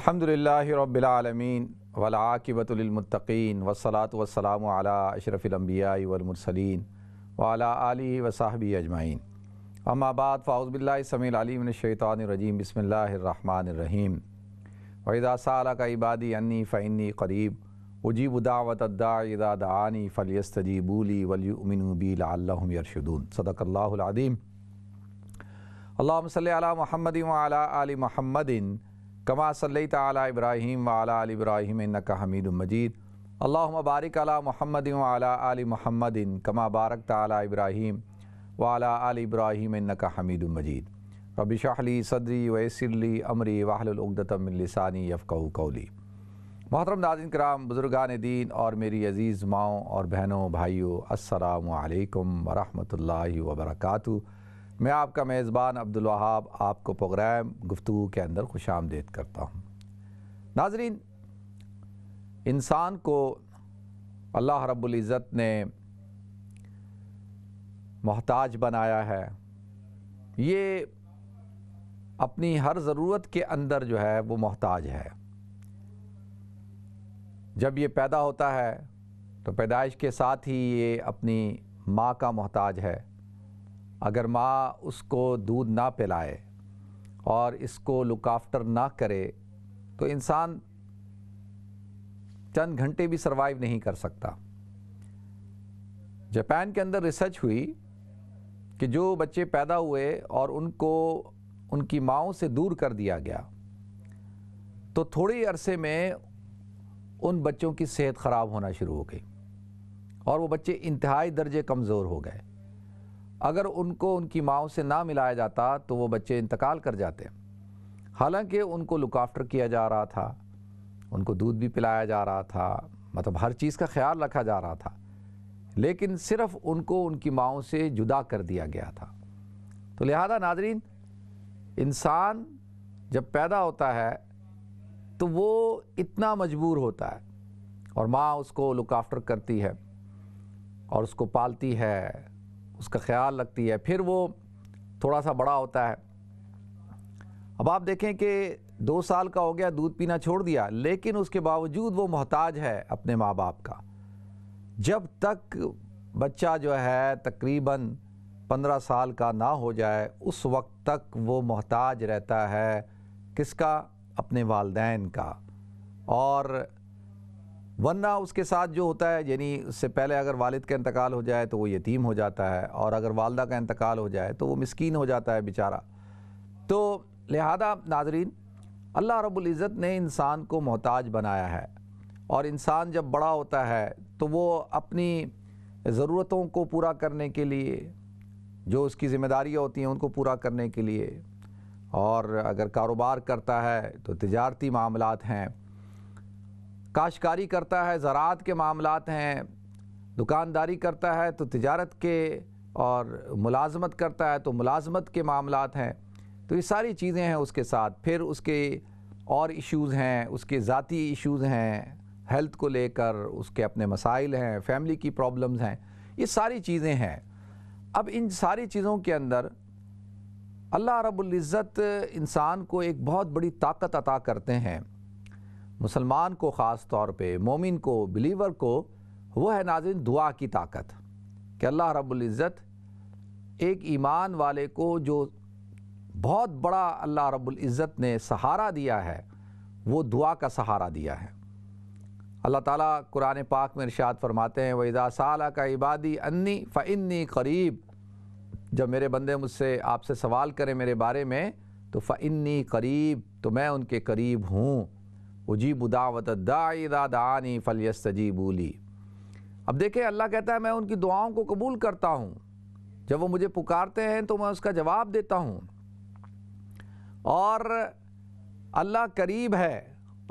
अल्हम्दुलिल्लाहि रब्बिल आलमीन वल आकिबतुल मुत्तकीन वस्सलातु वस्सलामु अला अशरफिल अंबियाई वल मुरसलीन व अला आलि व अजमाइन अम्मा बाद फ़ाउज़ बिल्लाहि समील अली मिन इबादी अन्नी फ़इन्नी करीब उजीब दावत अद्दा इज़ा दआनी फलयस्तजीबू ली वलयुमिनु बी लअल्लहुम यरशुदून सदकल्लाहुल अदीम अल्लाहुम्मा सल्लि कमा सल्ली तला इब्राहिम वाला अल इब्राहिम हमीद मजीद अल्लाह बारिक अला महमद वाला महमदिन कमा बारक तला इब्राहिम वाला अल इब्राहिम का हमीद मजीद रबिशाहली सदरी वसरली अमरी वाहलतमिलसानी यफ़ कौली मोहतरम नाजिन कराम बुज़ुर्गान दीन और मेरी अज़ीज़ माओ और बहनों भाइयों असलकम वरहमल वर्का मैं आपका मेज़बान अब्दुलवाहाब आपको प्रोग्राम गुफ्तु के अंदर खुश आमदेद करता हूँ नाजरीन इंसान को अल्लाह रब्ज़त ने मोहताज बनाया है ये अपनी हर ज़रूरत के अंदर जो है वो मोहताज है जब ये पैदा होता है तो पैदाइश के साथ ही ये अपनी माँ का मोहताज है अगर माँ उसको दूध ना पिलाए और इसको लुक आफ्टर ना करे तो इंसान चंद घंटे भी सरवाइव नहीं कर सकता जापान के अंदर रिसर्च हुई कि जो बच्चे पैदा हुए और उनको उनकी माओ से दूर कर दिया गया तो थोड़े अरसे में उन बच्चों की सेहत ख़राब होना शुरू हो गई और वो बच्चे इंतहाई दर्जे कमज़ोर हो गए अगर उनको उनकी माओ से ना मिलाया जाता तो वो बच्चे इंतकाल कर जाते हालांकि उनको लुकाफ्टर किया जा रहा था उनको दूध भी पिलाया जा रहा था मतलब हर चीज़ का ख्याल रखा जा रहा था लेकिन सिर्फ उनको उनकी माओ से जुदा कर दिया गया था तो लिहाजा नादरीन इंसान जब पैदा होता है तो वो इतना मजबूर होता है और माँ उसको लुकाफ्टर करती है और उसको पालती है उसका ख्याल रखती है फिर वो थोड़ा सा बड़ा होता है अब आप देखें कि दो साल का हो गया दूध पीना छोड़ दिया लेकिन उसके बावजूद वो मोहताज है अपने माँ बाप का जब तक बच्चा जो है तकरीबन पंद्रह साल का ना हो जाए उस वक्त तक वो मोहताज रहता है किसका अपने वालदेन का और वरना उसके साथ जो होता है यानी उससे पहले अगर वालिद का इंतकाल हो जाए तो वो यतीम हो जाता है और अगर वालदा का इंतकाल हो जाए तो वो मस्किन हो जाता है बेचारा तो लिहाजा नाजरीन अल्लाह रबुल्ज़त ने इंसान को मोहताज बनाया है और इंसान जब बड़ा होता है तो वो अपनी ज़रूरतों को पूरा करने के लिए जो उसकी ज़िम्मेदारियाँ होती हैं उनको पूरा करने के लिए और अगर कारोबार करता है तो तजारती मामलात हैं काश्कारी करता है ज़रात के मामलात हैं दुकानदारी करता है तो तिजारत के और मुलाजमत करता है तो मुलाजमत के मामलात हैं तो ये सारी चीज़ें हैं उसके साथ फिर उसके और इश्यूज़ हैं उसके ज़ाती इश्यूज़ हैं हेल्थ को लेकर उसके अपने मसाइल हैं फैमिली की प्रॉब्लम्स हैं ये सारी चीज़ें हैं अब इन सारी चीज़ों के अंदर अल्लाह रब्ज़त इंसान को एक बहुत बड़ी ताकत अता करते हैं मुसलमान को ख़ास तौर पे मोमिन को बिलीवर को वो है नाजिन दुआ की ताकत कि अल्लाह रबुल्ज़त एक ईमान वाले को जो बहुत बड़ा अल्लाह रब्ज़त ने सहारा दिया है वो दुआ का सहारा दिया है अल्लाह ताला कुरान पाक में इर्शाद फरमाते हैं वैदा साल का इबादी अन्नी फ़न्नी करीब जब मेरे बंदे मुझसे आपसे सवाल करें मेरे बारे में तो फ़न्नी करीब तो मैं उनके करीब हूँ उजीब उदावत दाइदा दानी फलियस्ती बोली अब देखें अल्लाह कहता है मैं उनकी दुआओं को कबूल करता हूँ जब वो मुझे पुकारते हैं तो मैं उसका जवाब देता हूँ और अल्लाह करीब है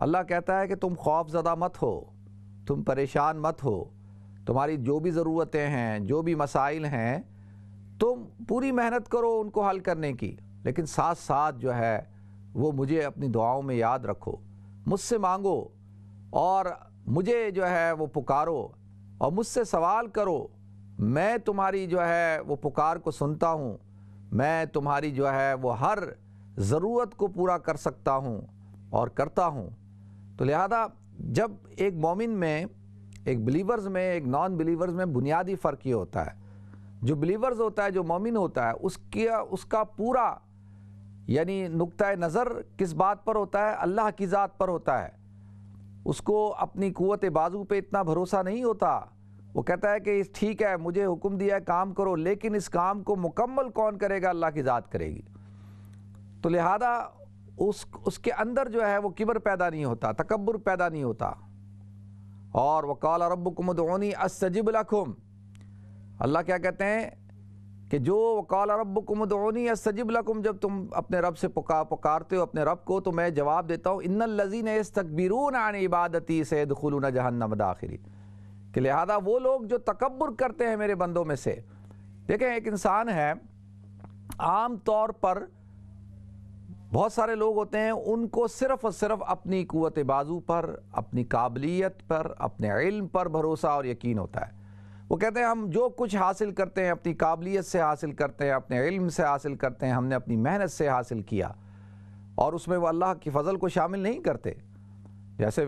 अल्लाह कहता है कि तुम खौफ ज़दा मत हो तुम परेशान मत हो तुम्हारी जो भी ज़रूरतें हैं जो भी मसाइल हैं तुम पूरी मेहनत करो उनको हल करने की लेकिन साथ साथ जो है वो मुझे अपनी दुआओं में याद रखो मुझसे मांगो और मुझे जो है वो पुकारो और मुझसे सवाल करो मैं तुम्हारी जो है वो पुकार को सुनता हूँ मैं तुम्हारी जो है वो हर ज़रूरत को पूरा कर सकता हूँ और करता हूँ तो लिहाजा जब एक मोमिन में एक बिलीवर्स में एक नॉन बिलीवर्स में बुनियादी फ़र्क ये होता है जो बिलीवर्स होता है जो मोमिन होता है उसके उसका पूरा यानी नुक़ नज़र किस बात पर होता है अल्लाह की ज़ात पर होता है उसको अपनी क़वत बाजू पे इतना भरोसा नहीं होता वो कहता है कि ठीक है मुझे हुक्म दिया है काम करो लेकिन इस काम को मुकम्मल कौन करेगा अल्लाह की ज़ात करेगी तो लिहाजा उस उसके अंदर जो है वो किबर पैदा नहीं होता तकबर पैदा नहीं होता और वकाल रबनी असजब अल्लाह क्या कहते हैं कि जो कौल रब कुमदोनी या सजिब लकुम जब तुम अपने रब से पुकार पुकारते हो अपने रब को तो मैं जवाब देता हूँ इन लजीन इस तकबीरून आन इबादती सैद खलून जहन्नम दाखिरी कि लिहाजा वो लोग जो तकबर करते हैं मेरे बंदों में से देखें एक इंसान है आम तौर पर बहुत सारे लोग होते हैं उनको सिर्फ़ और सिर्फ अपनी क़वत बाजू पर अपनी काबिलियत पर अपने इल्म पर भरोसा और यकीन होता है वो कहते हैं हम जो कुछ हासिल करते हैं अपनी काबिलियत से हासिल करते हैं अपने इल्म से हासिल करते हैं हमने अपनी मेहनत से हासिल किया और उसमें वो अल्लाह की फ़जल को शामिल नहीं करते जैसे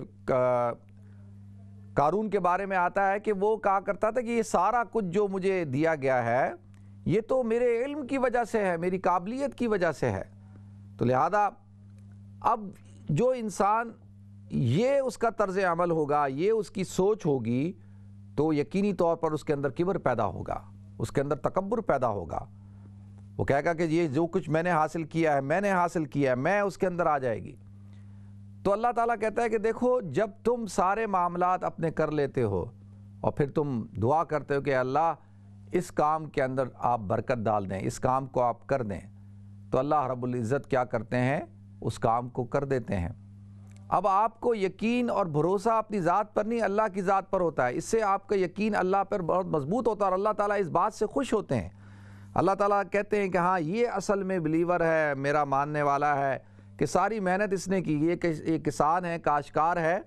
कारून के बारे में आता है कि वो कहा करता था कि ये सारा कुछ जो मुझे दिया गया है ये तो मेरे इल्म की वजह से है मेरी काबिलियत की वजह से है तो लिहाजा अब जो इंसान ये उसका तर्ज अमल होगा ये उसकी सोच होगी तो यकीनी तौर पर उसके अंदर किबर पैदा होगा उसके अंदर तकबर पैदा होगा वो कहेगा कि ये जो कुछ मैंने हासिल किया है मैंने हासिल किया है मैं उसके अंदर आ जाएगी तो अल्लाह ताला कहता है कि देखो जब तुम सारे मामला अपने कर लेते हो और फिर तुम दुआ करते हो कि अल्लाह इस काम के अंदर आप बरकत डाल दें इस काम को आप कर दें तो अल्लाह रब्ज़त क्या करते हैं उस काम को कर देते हैं अब आपको यकीन और भरोसा अपनी ज़ात पर नहीं अल्लाह की ज़ात पर होता है इससे आपका यकीन अल्लाह पर बहुत मजबूत होता है और अल्लाह ताला इस बात से खुश होते हैं अल्लाह ताला कहते हैं कि हाँ ये असल में बिलीवर है मेरा मानने वाला है कि सारी मेहनत इसने की ये किसान है काशकार है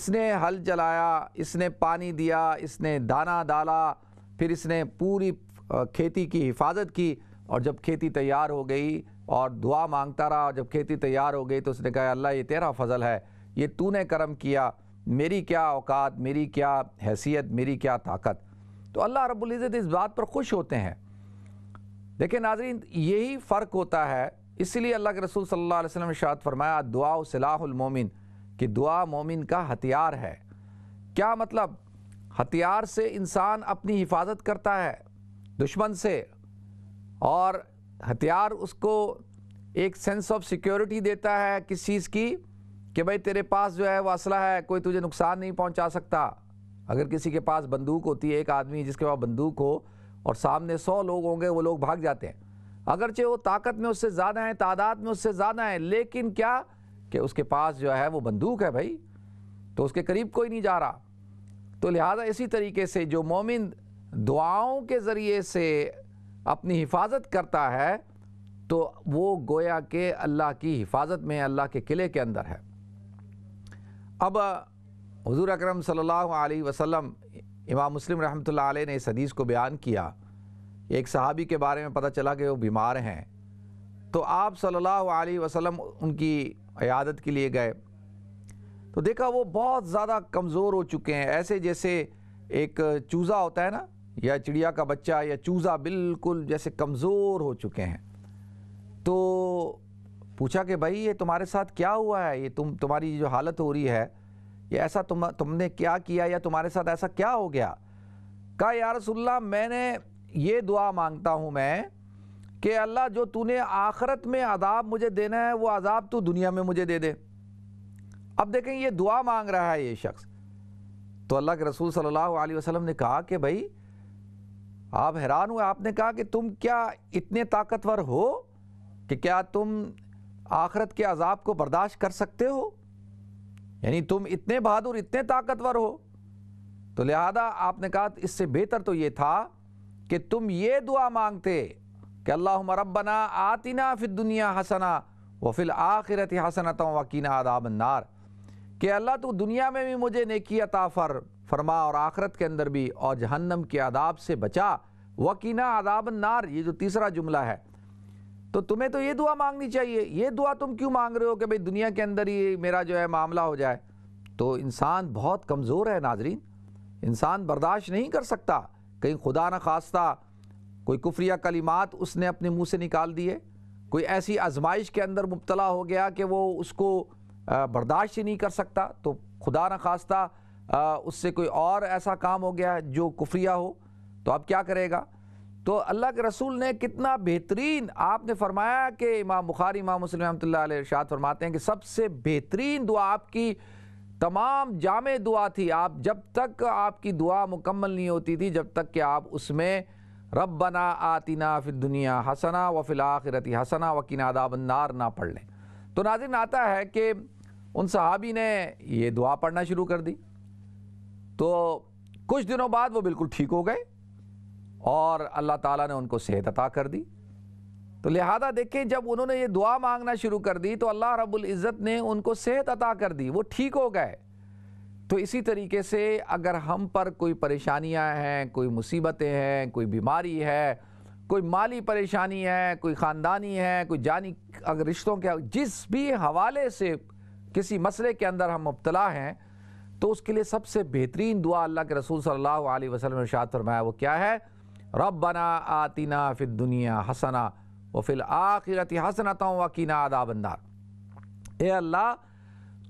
इसने हल जलाया इसने पानी दिया इसने दाना डाला फिर इसने पूरी खेती की हिफाजत की और जब खेती तैयार हो गई और दुआ मांगता रहा और जब खेती तैयार हो गई तो उसने कहा अल्लाह ये तेरा फजल है ये तूने करम किया मेरी क्या औकात मेरी क्या हैसियत मेरी क्या ताकत तो अल्लाह रब्ज़त इस बात पर खुश होते हैं लेकिन नाजरीन यही फ़र्क होता है इसलिए अल्लाह के रसूल सल्लल्लाहु अलैहि वसल्लम ने शाद फरमाया दुआ सलाहमोमिन कि दुआ मोमिन का हथियार है क्या मतलब हथियार से इंसान अपनी हिफाजत करता है दुश्मन से और हथियार उसको एक सेंस ऑफ सिक्योरिटी देता है किस चीज़ की कि भाई तेरे पास जो है वो असला है कोई तुझे नुकसान नहीं पहुंचा सकता अगर किसी के पास बंदूक होती है एक आदमी जिसके पास बंदूक हो और सामने सौ लोग होंगे वो लोग भाग जाते हैं अगरचे वो ताकत में उससे ज़्यादा है तादाद में उससे ज़्यादा है लेकिन क्या कि उसके पास जो है वो बंदूक है भाई तो उसके करीब कोई नहीं जा रहा तो लिहाजा इसी तरीके से जो मोमिन दुआओं के ज़रिए से अपनी हिफाजत करता है तो वो गोया के अल्लाह की हिफाजत में अल्लाह के किले के अंदर है अब हजूर अक्रम सल्लल्लाहु अलैहि वसल्लम इमाम मुस्लिम रहमतुल्लाह अलैह ने इस हदीस को बयान किया एक सहाबी के बारे में पता चला कि वो बीमार हैं तो आप सल्लल्लाहु अलैहि वसल्लम उनकी अयादत के लिए गए तो देखा वो बहुत ज़्यादा कमज़ोर हो चुके हैं ऐसे जैसे एक चूज़ा होता है ना या चिड़िया का बच्चा या चूज़ा बिल्कुल जैसे कमज़ोर हो चुके हैं तो पूछा कि भाई ये तुम्हारे साथ क्या हुआ है ये तुम तुम्हारी जो हालत हो रही है ये ऐसा तुम तुमने क्या किया या तुम्हारे साथ ऐसा क्या हो गया कहा या रसुल्ला मैंने ये दुआ मांगता हूँ मैं कि अल्लाह जो तूने आखरत में अदाब मुझे देना है वो अदाब तू दुनिया में मुझे दे दे अब देखें ये दुआ मांग रहा है ये शख्स तो अल्लाह के रसूल सल्लल्लाहु अलैहि वसल्लम ने कहा कि भाई आप हैरान हुए आपने कहा कि तुम क्या इतने ताकतवर हो कि क्या तुम आखरत के अजाब को बर्दाश्त कर सकते हो यानी तुम इतने बहादुर इतने ताकतवर हो तो लिहाजा आपने कहा इससे बेहतर तो ये था कि तुम ये दुआ मांगते कि अल्लाह मरबना आतिना फिर दुनिया हसना वफिल आखिरत हसनत वकीना आदाब नार कि अल्लाह तो दुनिया में भी मुझे नेकी अता फर फरमा और आखरत के अंदर भी और जहन्नम के आदाब से बचा वकीना आदाब नार ये जो तीसरा जुमला है तो तुम्हें तो ये दुआ मांगनी चाहिए ये दुआ तुम क्यों मांग रहे हो कि भाई दुनिया के अंदर ही मेरा जो है मामला हो जाए तो इंसान बहुत कमज़ोर है नाजरीन इंसान बर्दाश्त नहीं कर सकता कहीं खुदा न खास्ता कोई कुफ्रिया कलिमात उसने अपने मुंह से निकाल दिए कोई ऐसी आजमाइश के अंदर मुबतला हो गया कि वो उसको बर्दाश्त ही नहीं कर सकता तो खुदा न खास्ता आ, उससे कोई और ऐसा काम हो गया जो कुफ्रिया हो तो आप क्या करेगा तो अल्लाह के रसूल ने कितना बेहतरीन आपने फरमाया कि इमाम बुखारी इमाम मुस्लिम रहमत इरशाद फरमाते हैं कि सबसे बेहतरीन दुआ आपकी तमाम जाम दुआ थी आप जब तक आपकी दुआ मुकम्मल नहीं होती थी जब तक कि आप उसमें रब बना आतिना फिर दुनिया हसना व फिल आखिरती हसना व किनादाबन्नार ना पढ़ लें तो नाजिन आता है कि उन सहाबी ने ये दुआ पढ़ना शुरू कर दी तो कुछ दिनों बाद वो बिल्कुल ठीक हो गए और अल्लाह ताला ने उनको सेहत अता कर दी तो लिहाजा देखें जब उन्होंने ये दुआ मांगना शुरू कर दी तो अल्लाह रब्बुल इज़्ज़त ने उनको सेहत अता कर दी वो ठीक हो गए तो इसी तरीके से अगर हम पर कोई परेशानियां हैं कोई मुसीबतें हैं कोई बीमारी है कोई माली परेशानी है कोई ख़ानदानी है कोई जानी अगर रिश्तों के जिस भी हवाले से किसी मसले के अंदर हम मुबतला हैं तो उसके लिए सबसे बेहतरीन दुआ अल्लाह के रसूल सल्लल्लाहु अलैहि वसल्लम ने शाद फरमाया वो क्या है रबना आतिना फिर दुनिया हसना व फिल आखिरत हसना तो वकीना आदा बंदा ए अल्लाह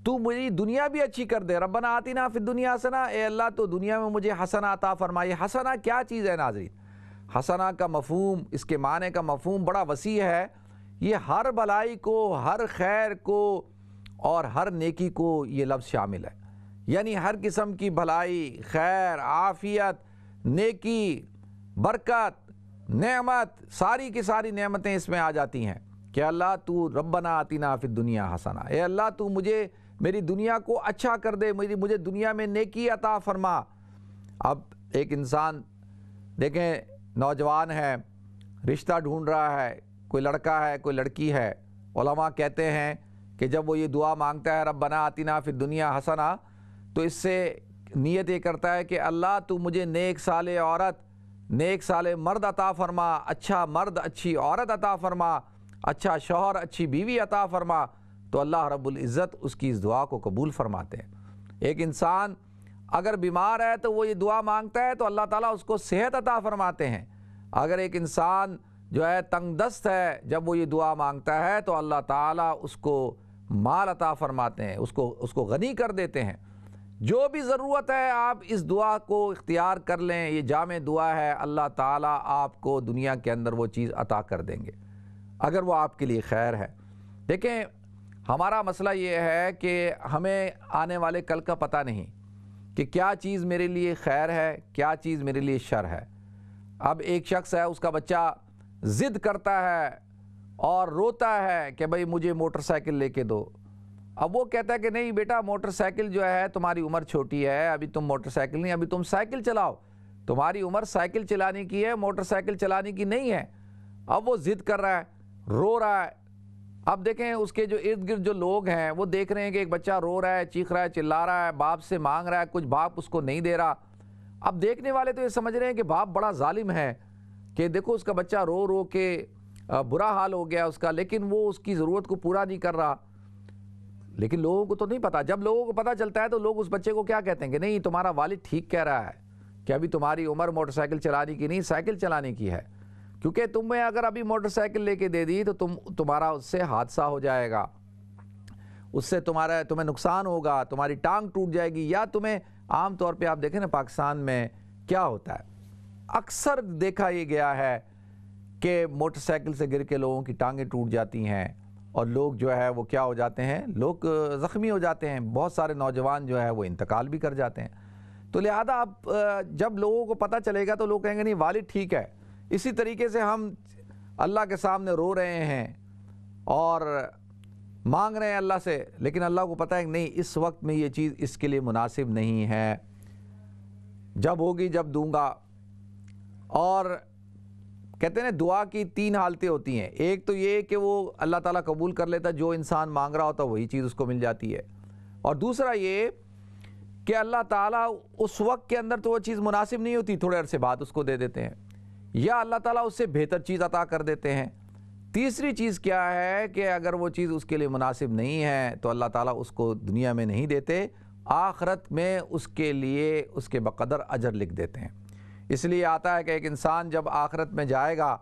तू मुझे दुनिया भी अच्छी कर दे रबना आतिना फिर दुनिया हसना ए अल्लाह तो दुनिया में मुझे हसना अता फरमाई हसना क्या चीज़ है नाजरीन हसना का मफहम इसके माने का मफहम बड़ा वसी है ये हर भलाई को हर खैर को और हर नेकी को ये लफ्ज़ शामिल है यानी हर किस्म की भलाई खैर आफियत नेकी बरकत नेमत सारी की सारी नेमतें इसमें आ जाती हैं कि अल्लाह तू रब्बना आतिना फिर दुनिया हसना ए अल्लाह तू मुझे मेरी दुनिया को अच्छा कर दे मेरी मुझे दुनिया में नेकी अता फरमा अब एक इंसान देखें नौजवान है रिश्ता ढूंढ रहा है कोई लड़का है कोई लड़की है कहते हैं कि जब वो ये दुआ मांगता है रब बना आतिना फिर दुनिया हसना तो इससे नीयत ये करता है कि अल्लाह तू मुझे नेक साल औरत नेक साल मर्द अता फरमा अच्छा मर्द अच्छी औरत अता फरमा अच्छा शोहर अच्छी बीवी अता फरमा तो अल्लाह रब्बुल इज़्ज़त उसकी इस दुआ को कबूल फरमाते हैं एक इंसान अगर बीमार है तो वो ये दुआ मांगता है तो अल्लाह ताला उसको सेहत अता फरमाते हैं अगर एक इंसान जो है तंगदस्त है जब वो ये दुआ मांगता है तो अल्लाह ताला उसको माल अता फरमाते हैं उसको उसको गनी कर देते हैं जो भी ज़रूरत है आप इस दुआ को इख्तियार कर लें ये जाम दुआ है अल्लाह ताला आपको दुनिया के अंदर वो चीज़ अता कर देंगे अगर वो आपके लिए खैर है देखें हमारा मसला ये है कि हमें आने वाले कल का पता नहीं कि क्या चीज़ मेरे लिए खैर है क्या चीज़ मेरे लिए शर है अब एक शख्स है उसका बच्चा ज़िद करता है और रोता है कि भाई मुझे मोटरसाइकिल लेके दो अब वो कहता है कि नहीं बेटा मोटरसाइकिल जो है तुम्हारी उम्र छोटी है अभी तुम मोटरसाइकिल नहीं अभी तुम साइकिल चलाओ तुम्हारी उम्र साइकिल चलाने की है मोटरसाइकिल चलाने की नहीं है अब वो ज़िद कर रहा है रो रहा है अब देखें उसके जो इर्द गिर्द जो लोग हैं वो देख रहे हैं कि एक बच्चा रो रहा है चीख रहा है चिल्ला रहा है बाप से मांग रहा है कुछ बाप उसको नहीं दे रहा अब देखने वाले तो ये समझ रहे हैं कि बाप बड़ा ालिम है कि देखो उसका बच्चा रो रो के बुरा हाल हो गया उसका लेकिन वो उसकी ज़रूरत को पूरा नहीं कर रहा लेकिन लोगों को तो नहीं पता जब लोगों को पता चलता है तो लोग उस बच्चे को क्या कहते हैं कि नहीं तुम्हारा वालिद ठीक कह रहा है कि अभी तुम्हारी उम्र मोटरसाइकिल चलाने की नहीं साइकिल चलाने की है क्योंकि तुम्हें अगर अभी मोटरसाइकिल लेके दे दी तो तुम तुम्हारा उससे हादसा हो जाएगा उससे तुम्हारा तुम्हें नुकसान होगा तुम्हारी टांग टूट जाएगी या तुम्हें आम तौर पे आप देखें ना पाकिस्तान में क्या होता है अक्सर देखा ये गया है कि मोटरसाइकिल से गिर के लोगों की टांगें टूट जाती हैं और लोग जो है वो क्या हो जाते हैं लोग ज़ख्मी हो जाते हैं बहुत सारे नौजवान जो है वो इंतकाल भी कर जाते हैं तो लिहाजा आप जब लोगों को पता चलेगा तो लोग कहेंगे नहीं वालिद ठीक है इसी तरीके से हम अल्लाह के सामने रो रहे हैं और मांग रहे हैं अल्लाह से लेकिन अल्लाह को पता है कि नहीं इस वक्त में ये चीज़ इसके लिए मुनासिब नहीं है जब होगी जब दूंगा और कहते हैं दुआ की तीन हालतें होती हैं एक तो ये कि वो अल्लाह ताला कबूल कर लेता जो इंसान मांग रहा होता वही चीज़ उसको मिल जाती है और दूसरा ये कि अल्लाह ताला उस वक्त के अंदर तो वो चीज़ मुनासिब नहीं होती थोड़े अरसे बाद उसको दे देते हैं या अल्लाह ताला उससे बेहतर चीज़ अता कर देते हैं तीसरी चीज़ क्या है कि अगर वो चीज़ उसके लिए मुनासिब नहीं है तो अल्लाह ताला उसको दुनिया में नहीं देते आखरत में उसके लिए उसके बकदर अजर लिख देते हैं इसलिए आता है कि एक इंसान जब आखरत में जाएगा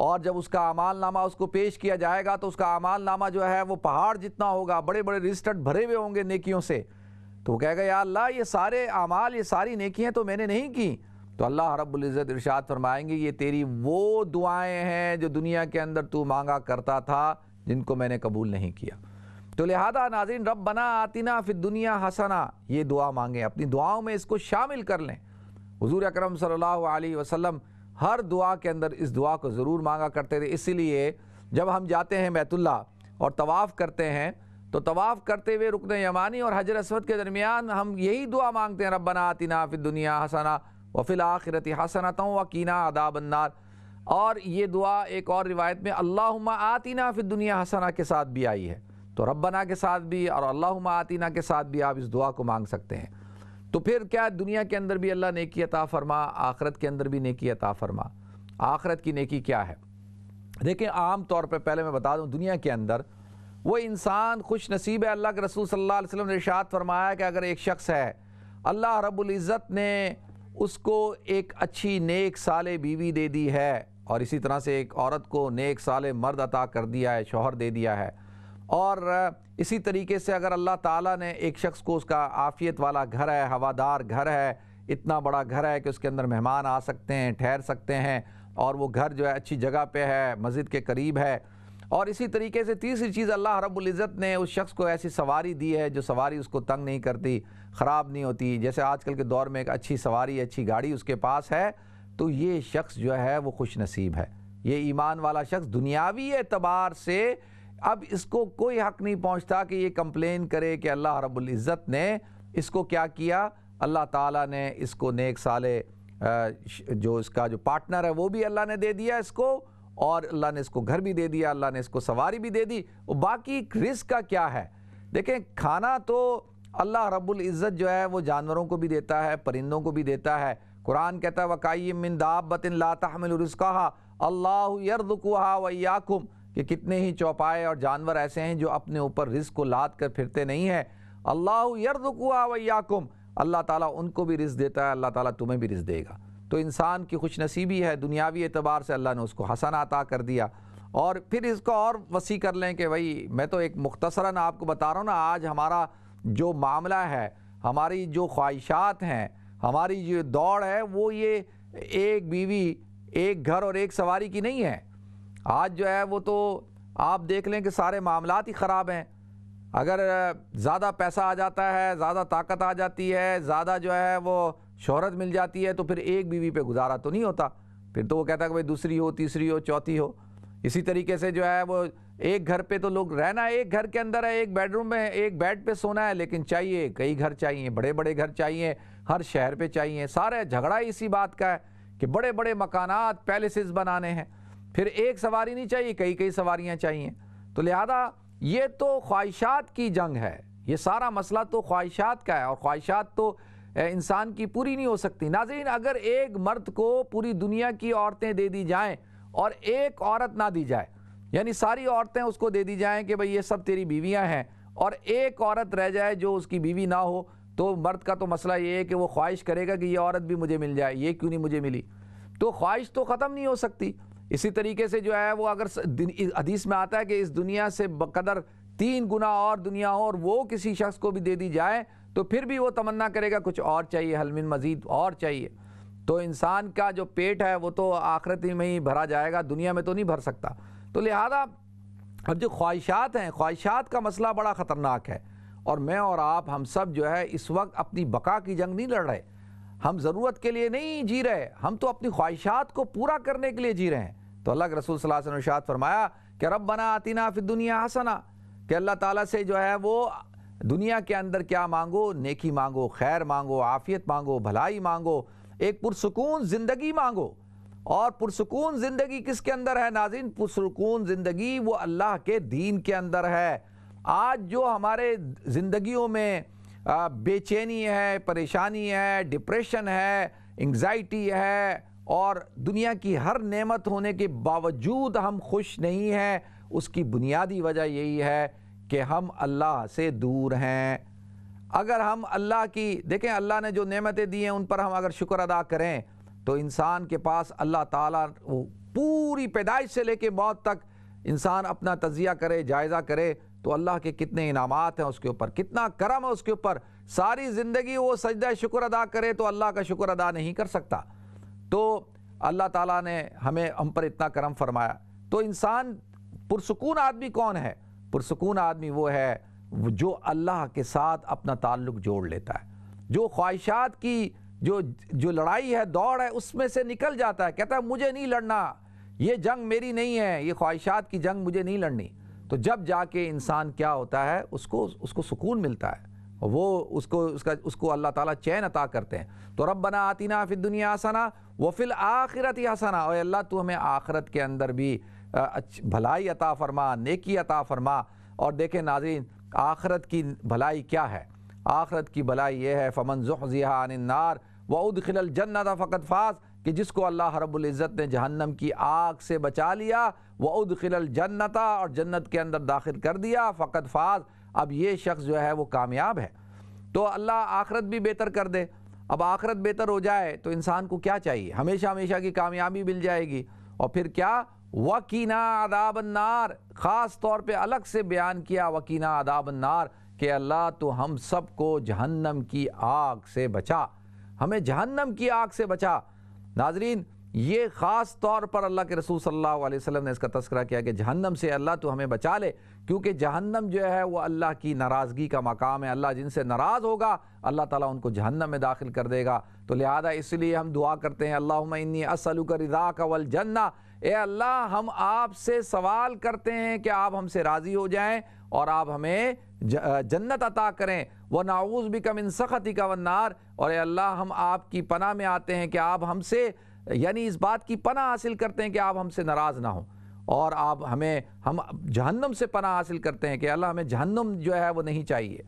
और जब उसका अमाल नामा उसको पेश किया जाएगा तो उसका अमाल नामा जो है वो पहाड़ जितना होगा बड़े बड़े रजिस्टर्ड भरे हुए होंगे नेकियों से तो वो कहेगा या अल्लाह ये सारे अमाल ये सारी नेकियाँ तो मैंने नहीं की तो अल्लाह रब्ज़त इरशाद फरमाएंगे ये तेरी वो दुआएँ हैं जो दुनिया के अंदर तू मांगा करता था जिनको मैंने कबूल नहीं किया तो लिहाजा नाजिन रब बना आतिना फिर दुनिया हसना ये दुआ मांगें अपनी दुआओं में इसको शामिल कर लें हजूर अक्रम वसम हर दुआ के अंदर इस दुआ को ज़रूर मांगा करते थे इसीलिए जब हम जाते हैं बैतुल्ला और तवाफ़ करते हैं तो तवाफ़ करते हुए रुकन यमानी और हजर असवद के दरमियान हम यही दुआ मांगते हैं रबना आतिना फिर दुनिया हसना वफिल आखिरत तो वकीना अदाबन्नार और ये दुआ एक और रिवायत में अल्लाहुम्मा आतिना फिर दुनिया हसना के साथ भी आई है तो रबना के साथ भी और अल्लाह आतिना के साथ भी आप इस दुआ को मांग सकते हैं तो फिर क्या दुनिया के अंदर भी अल्लाह नेकी अता फरमा आखरत के अंदर भी नेकी अता फरमा आखरत की नेकी क्या है देखें आम तौर पर पहले मैं बता दूं दुनिया के अंदर वो इंसान खुश नसीब है अल्लाह के रसूल सल्लल्लाहु अलैहि वसल्लम ने इरशाद फरमाया कि अगर एक शख्स है अल्लाह रब्बुल इज़्ज़त ने उसको एक अच्छी नेक साले बीवी दे दी है और इसी तरह से एक औरत को नेक साले मर्द अता कर दिया है शोहर दे दिया है और इसी तरीके से अगर अल्लाह ताला ने एक शख्स को उसका आफियत वाला घर है हवादार घर है इतना बड़ा घर है कि उसके अंदर मेहमान आ सकते हैं ठहर सकते हैं और वो घर जो है अच्छी जगह पे है मस्जिद के करीब है और इसी तरीके से तीसरी चीज़ अल्लाह रबुल्ज़त ने उस शख्स को ऐसी सवारी दी है जो सवारी उसको तंग नहीं करती ख़राब नहीं होती जैसे आजकल के दौर में एक अच्छी सवारी अच्छी गाड़ी उसके पास है तो ये शख्स जो है वो खुश नसीब है ये ईमान वाला शख्स दुनियावी एतबार से अब इसको कोई हक नहीं पहुंचता कि ये कंप्लेन करे कि अल्लाह रबुल्ज़त ने इसको क्या किया अल्लाह ताला ने इसको नेक साले जो इसका जो पार्टनर है वो भी अल्लाह ने दे दिया इसको और अल्लाह ने इसको घर भी दे दिया अल्लाह ने इसको सवारी भी दे दी और बाकी रिस्क का क्या है देखें खाना तो अल्लाह रबुल्ज़त जो है वो जानवरों को भी देता है परिंदों को भी देता है कुरान कहता है वकाई मिन दाबतिन लातमिल रिस्का अल्लाह यरदकुहा वयाकुम कि कितने ही चौपाए और जानवर ऐसे हैं जो अपने ऊपर रिस्क को लाद कर फिरते नहीं हैं अल्लाह यरदुआ वैयाकुम अल्लाह ताला उनको भी रिस्क देता है अल्लाह ताला तुम्हें भी रिस्क देगा तो इंसान की खुशनसीबी है दुनियावी एतबार से अल्लाह ने उसको हसन अता कर दिया और फिर इसको और वसी कर लें कि भाई मैं तो एक मुख्तसरा आपको बता रहा हूँ ना आज हमारा जो मामला है हमारी जो ख्वाहिशात हैं हमारी जो दौड़ है वो ये एक बीवी एक घर और एक सवारी की नहीं है आज जो है वो तो आप देख लें कि सारे मामला ही ख़राब हैं अगर ज़्यादा पैसा आ जाता है ज़्यादा ताकत आ जाती है ज़्यादा जो है वो शहरत मिल जाती है तो फिर एक बीवी पे गुजारा तो नहीं होता फिर तो वो कहता है कि भाई दूसरी हो तीसरी हो चौथी हो इसी तरीके से जो है वो एक घर पे तो लोग रहना एक घर के अंदर है एक बेडरूम में एक बेड पे सोना है लेकिन चाहिए कई घर चाहिए बड़े बड़े घर चाहिए हर शहर पे चाहिए सारे झगड़ा इसी बात का है कि बड़े बड़े मकानात पैलेसेस बनाने हैं फिर एक सवारी नहीं चाहिए कई कई सवारियाँ चाहिए तो लिहाजा ये तो ख्वाहिशात की जंग है ये सारा मसला तो ख्वाहिशात का है और ख्वाहिशात तो इंसान की पूरी नहीं हो सकती नाजरीन अगर एक मर्द को पूरी दुनिया की औरतें दे दी जाएं और एक औरत ना दी जाए यानी सारी औरतें उसको दे दी जाएं कि भाई ये सब तेरी बीवियां हैं और एक औरत रह जाए जो उसकी बीवी ना हो तो मर्द का तो मसला ये है कि वो ख्वाहिश करेगा कि ये औरत भी मुझे मिल जाए ये क्यों नहीं मुझे मिली तो ख्वाहिश तो ख़त्म नहीं हो सकती इसी तरीके से जो है वो अगर हदीस में आता है कि इस दुनिया से बकदर तीन गुना और दुनिया हो और वो किसी शख्स को भी दे दी जाए तो फिर भी वो तमन्ना करेगा कुछ और चाहिए हलमिन मज़ीद और चाहिए तो इंसान का जो पेट है वो तो आखिरत में ही भरा जाएगा दुनिया में तो नहीं भर सकता तो लिहाजा अब जो ख्वाहिशात हैं ख्वाहिशात का मसला बड़ा ख़तरनाक है और मैं और आप हम सब जो है इस वक्त अपनी बका की जंग नहीं लड़ रहे हम ज़रूरत के लिए नहीं जी रहे हम तो अपनी ख्वाहिशात को पूरा करने के लिए जी रहे हैं तो अल्लाह के रसूल सल्लल्लाहु अलैहि वसल्लम ने फरमाया कि रब बना आतीना फिर दुनिया हसना कि अल्लाह ताला से जो है वो दुनिया के अंदर क्या मांगो नेकी मांगो खैर मांगो आफियत मांगो भलाई मांगो एक पुरसकून ज़िंदगी मांगो और पुरसकून ज़िंदगी किसके अंदर है नाजिन पुरसकून ज़िंदगी वो अल्लाह के दीन के अंदर है आज जो हमारे ज़िंदगियों में बेचैनी है परेशानी है डिप्रेशन है एंग्ज़ाइटी है और दुनिया की हर नेमत होने के बावजूद हम खुश नहीं हैं उसकी बुनियादी वजह यही है कि हम अल्लाह से दूर हैं अगर हम अल्लाह की देखें अल्लाह ने जो नेमतें दी हैं उन पर हम अगर शुक्र अदा करें तो इंसान के पास अल्लाह ताला पूरी पैदाइश से लेके मौत तक इंसान अपना तजिया करे जायज़ा करे तो अल्लाह के कितने इनामात हैं उसके ऊपर कितना करम है उसके ऊपर सारी ज़िंदगी वो सजदा शुक्र अदा करे तो अल्लाह का शुक्र अदा नहीं कर सकता तो अल्लाह ताला ने हमें हम पर इतना करम फरमाया तो इंसान पुरसकून आदमी कौन है पुरसकून आदमी वो है जो अल्लाह के साथ अपना ताल्लुक जोड़ लेता है जो ख्वाहिशात की जो जो लड़ाई है दौड़ है उसमें से निकल जाता है कहता है मुझे नहीं लड़ना ये जंग मेरी नहीं है ये ख्वाहिशात की जंग मुझे नहीं लड़नी तो जब जाके इंसान क्या होता है उसको उसको सुकून मिलता है वो उसको उसका उसको अल्लाह ताला चैन अता करते हैं तो रब बना ना फिर दुनिया आसाना फ़िल आखिरत ही आसाना और अल्लाह तो हमें आखिरत के अंदर भी भलाई अता फरमा नेकी अता फरमा और देखें नाजरीन आखरत की भलाई क्या है आखरत की भलाई ये है फ़मन ज़ुहजिया नार व खिलल जन्नत फ़कत फाज कि जिसको अल्लाह रब्ज़त ने जहन्नम की आग से बचा लिया व उदखिल जन्नता और जन्नत के अंदर दाखिल कर दिया फ़कत फाज अब ये शख्स जो है वो कामयाब है तो अल्लाह आखरत भी बेहतर कर दे अब आखरत बेहतर हो जाए तो इंसान को क्या चाहिए हमेशा हमेशा की कामयाबी मिल जाएगी और फिर क्या वकीना अदाबन्नार ख़ास तौर पे अलग से बयान किया वकीना अदाबन्नार के अल्लाह तो हम सब को जहन्नम की आग से बचा हमें जहन्नम की आग से बचा नाजरीन ये ख़ास तौर पर अल्लाह के रसूल सल्लल्लाहु अलैहि वसल्लम ने इसका तस्करा किया कि जहन्नम से अल्लाह तो हमें बचा ले क्योंकि जहन्नम जो है वो अल्लाह की नाराज़गी का मकाम है अल्लाह जिनसे नाराज़ होगा अल्लाह ताला उनको जहन्नम में दाखिल कर देगा तो लिहाजा इसलिए हम दुआ करते हैं अल्लाह इन्नी असलू का रिदा कवल जन्ना ए अल्लाह हम आपसे सवाल करते हैं कि आप हमसे राज़ी हो जाएँ और आप हमें जन्नत अता करें व नाऊज़ भी कम इन सख्ती का वनार और अल्लाह हम आपकी पना में आते हैं कि आप हमसे यानी इस बात की पना हासिल करते हैं कि आप हमसे नाराज़ ना हों और आप हमें हम जहन्नम से पना हासिल करते हैं कि अल्लाह हमें जहन्नम जो है वो नहीं चाहिए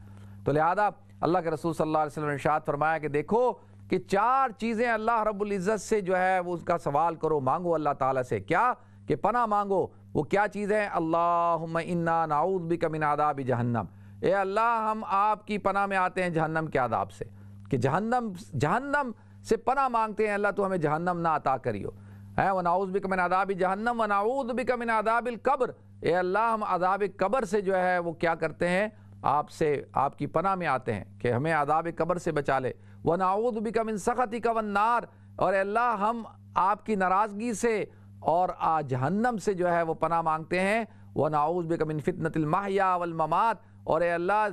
तो लिहाजा अल्लाह के रसूल सल्लल्लाहु अलैहि वसल्लम ने शाद फरमाया कि देखो कि चार चीज़ें अल्लाह रब्बुल इज़्ज़त से जो है वो उसका सवाल करो मांगो अल्लाह ताला से क्या कि पना मांगो वो क्या चीज़ें हैं अल्लाह इन्ना नाउद भी कमिन आदाब जहन्नम ए अल्लाह हम आपकी पना में आते हैं जहन्नम के आदाब से कि जहन्नम जहन्नम से पना मांगते हैं अल्लाह तो हमें जहन्नम ना अता करियो है वनाउज बिक मिन आदाब जहन्नम वनाउद बिक कब्र ए अल्लाह हम आदाब कब्र से जो है वो क्या करते हैं आपसे आपकी पना में आते हैं कि हमें आदाब कब्र से बचा ले वनाउद बिक मिन सख़ती कवन नार और अल्लाह हम आपकी नाराज़गी से और आ जहन्नम से जो है वो पना मांगते हैं वनाउज बिक मिन फ़ितनतलमाहिया वलममात और अल्लाह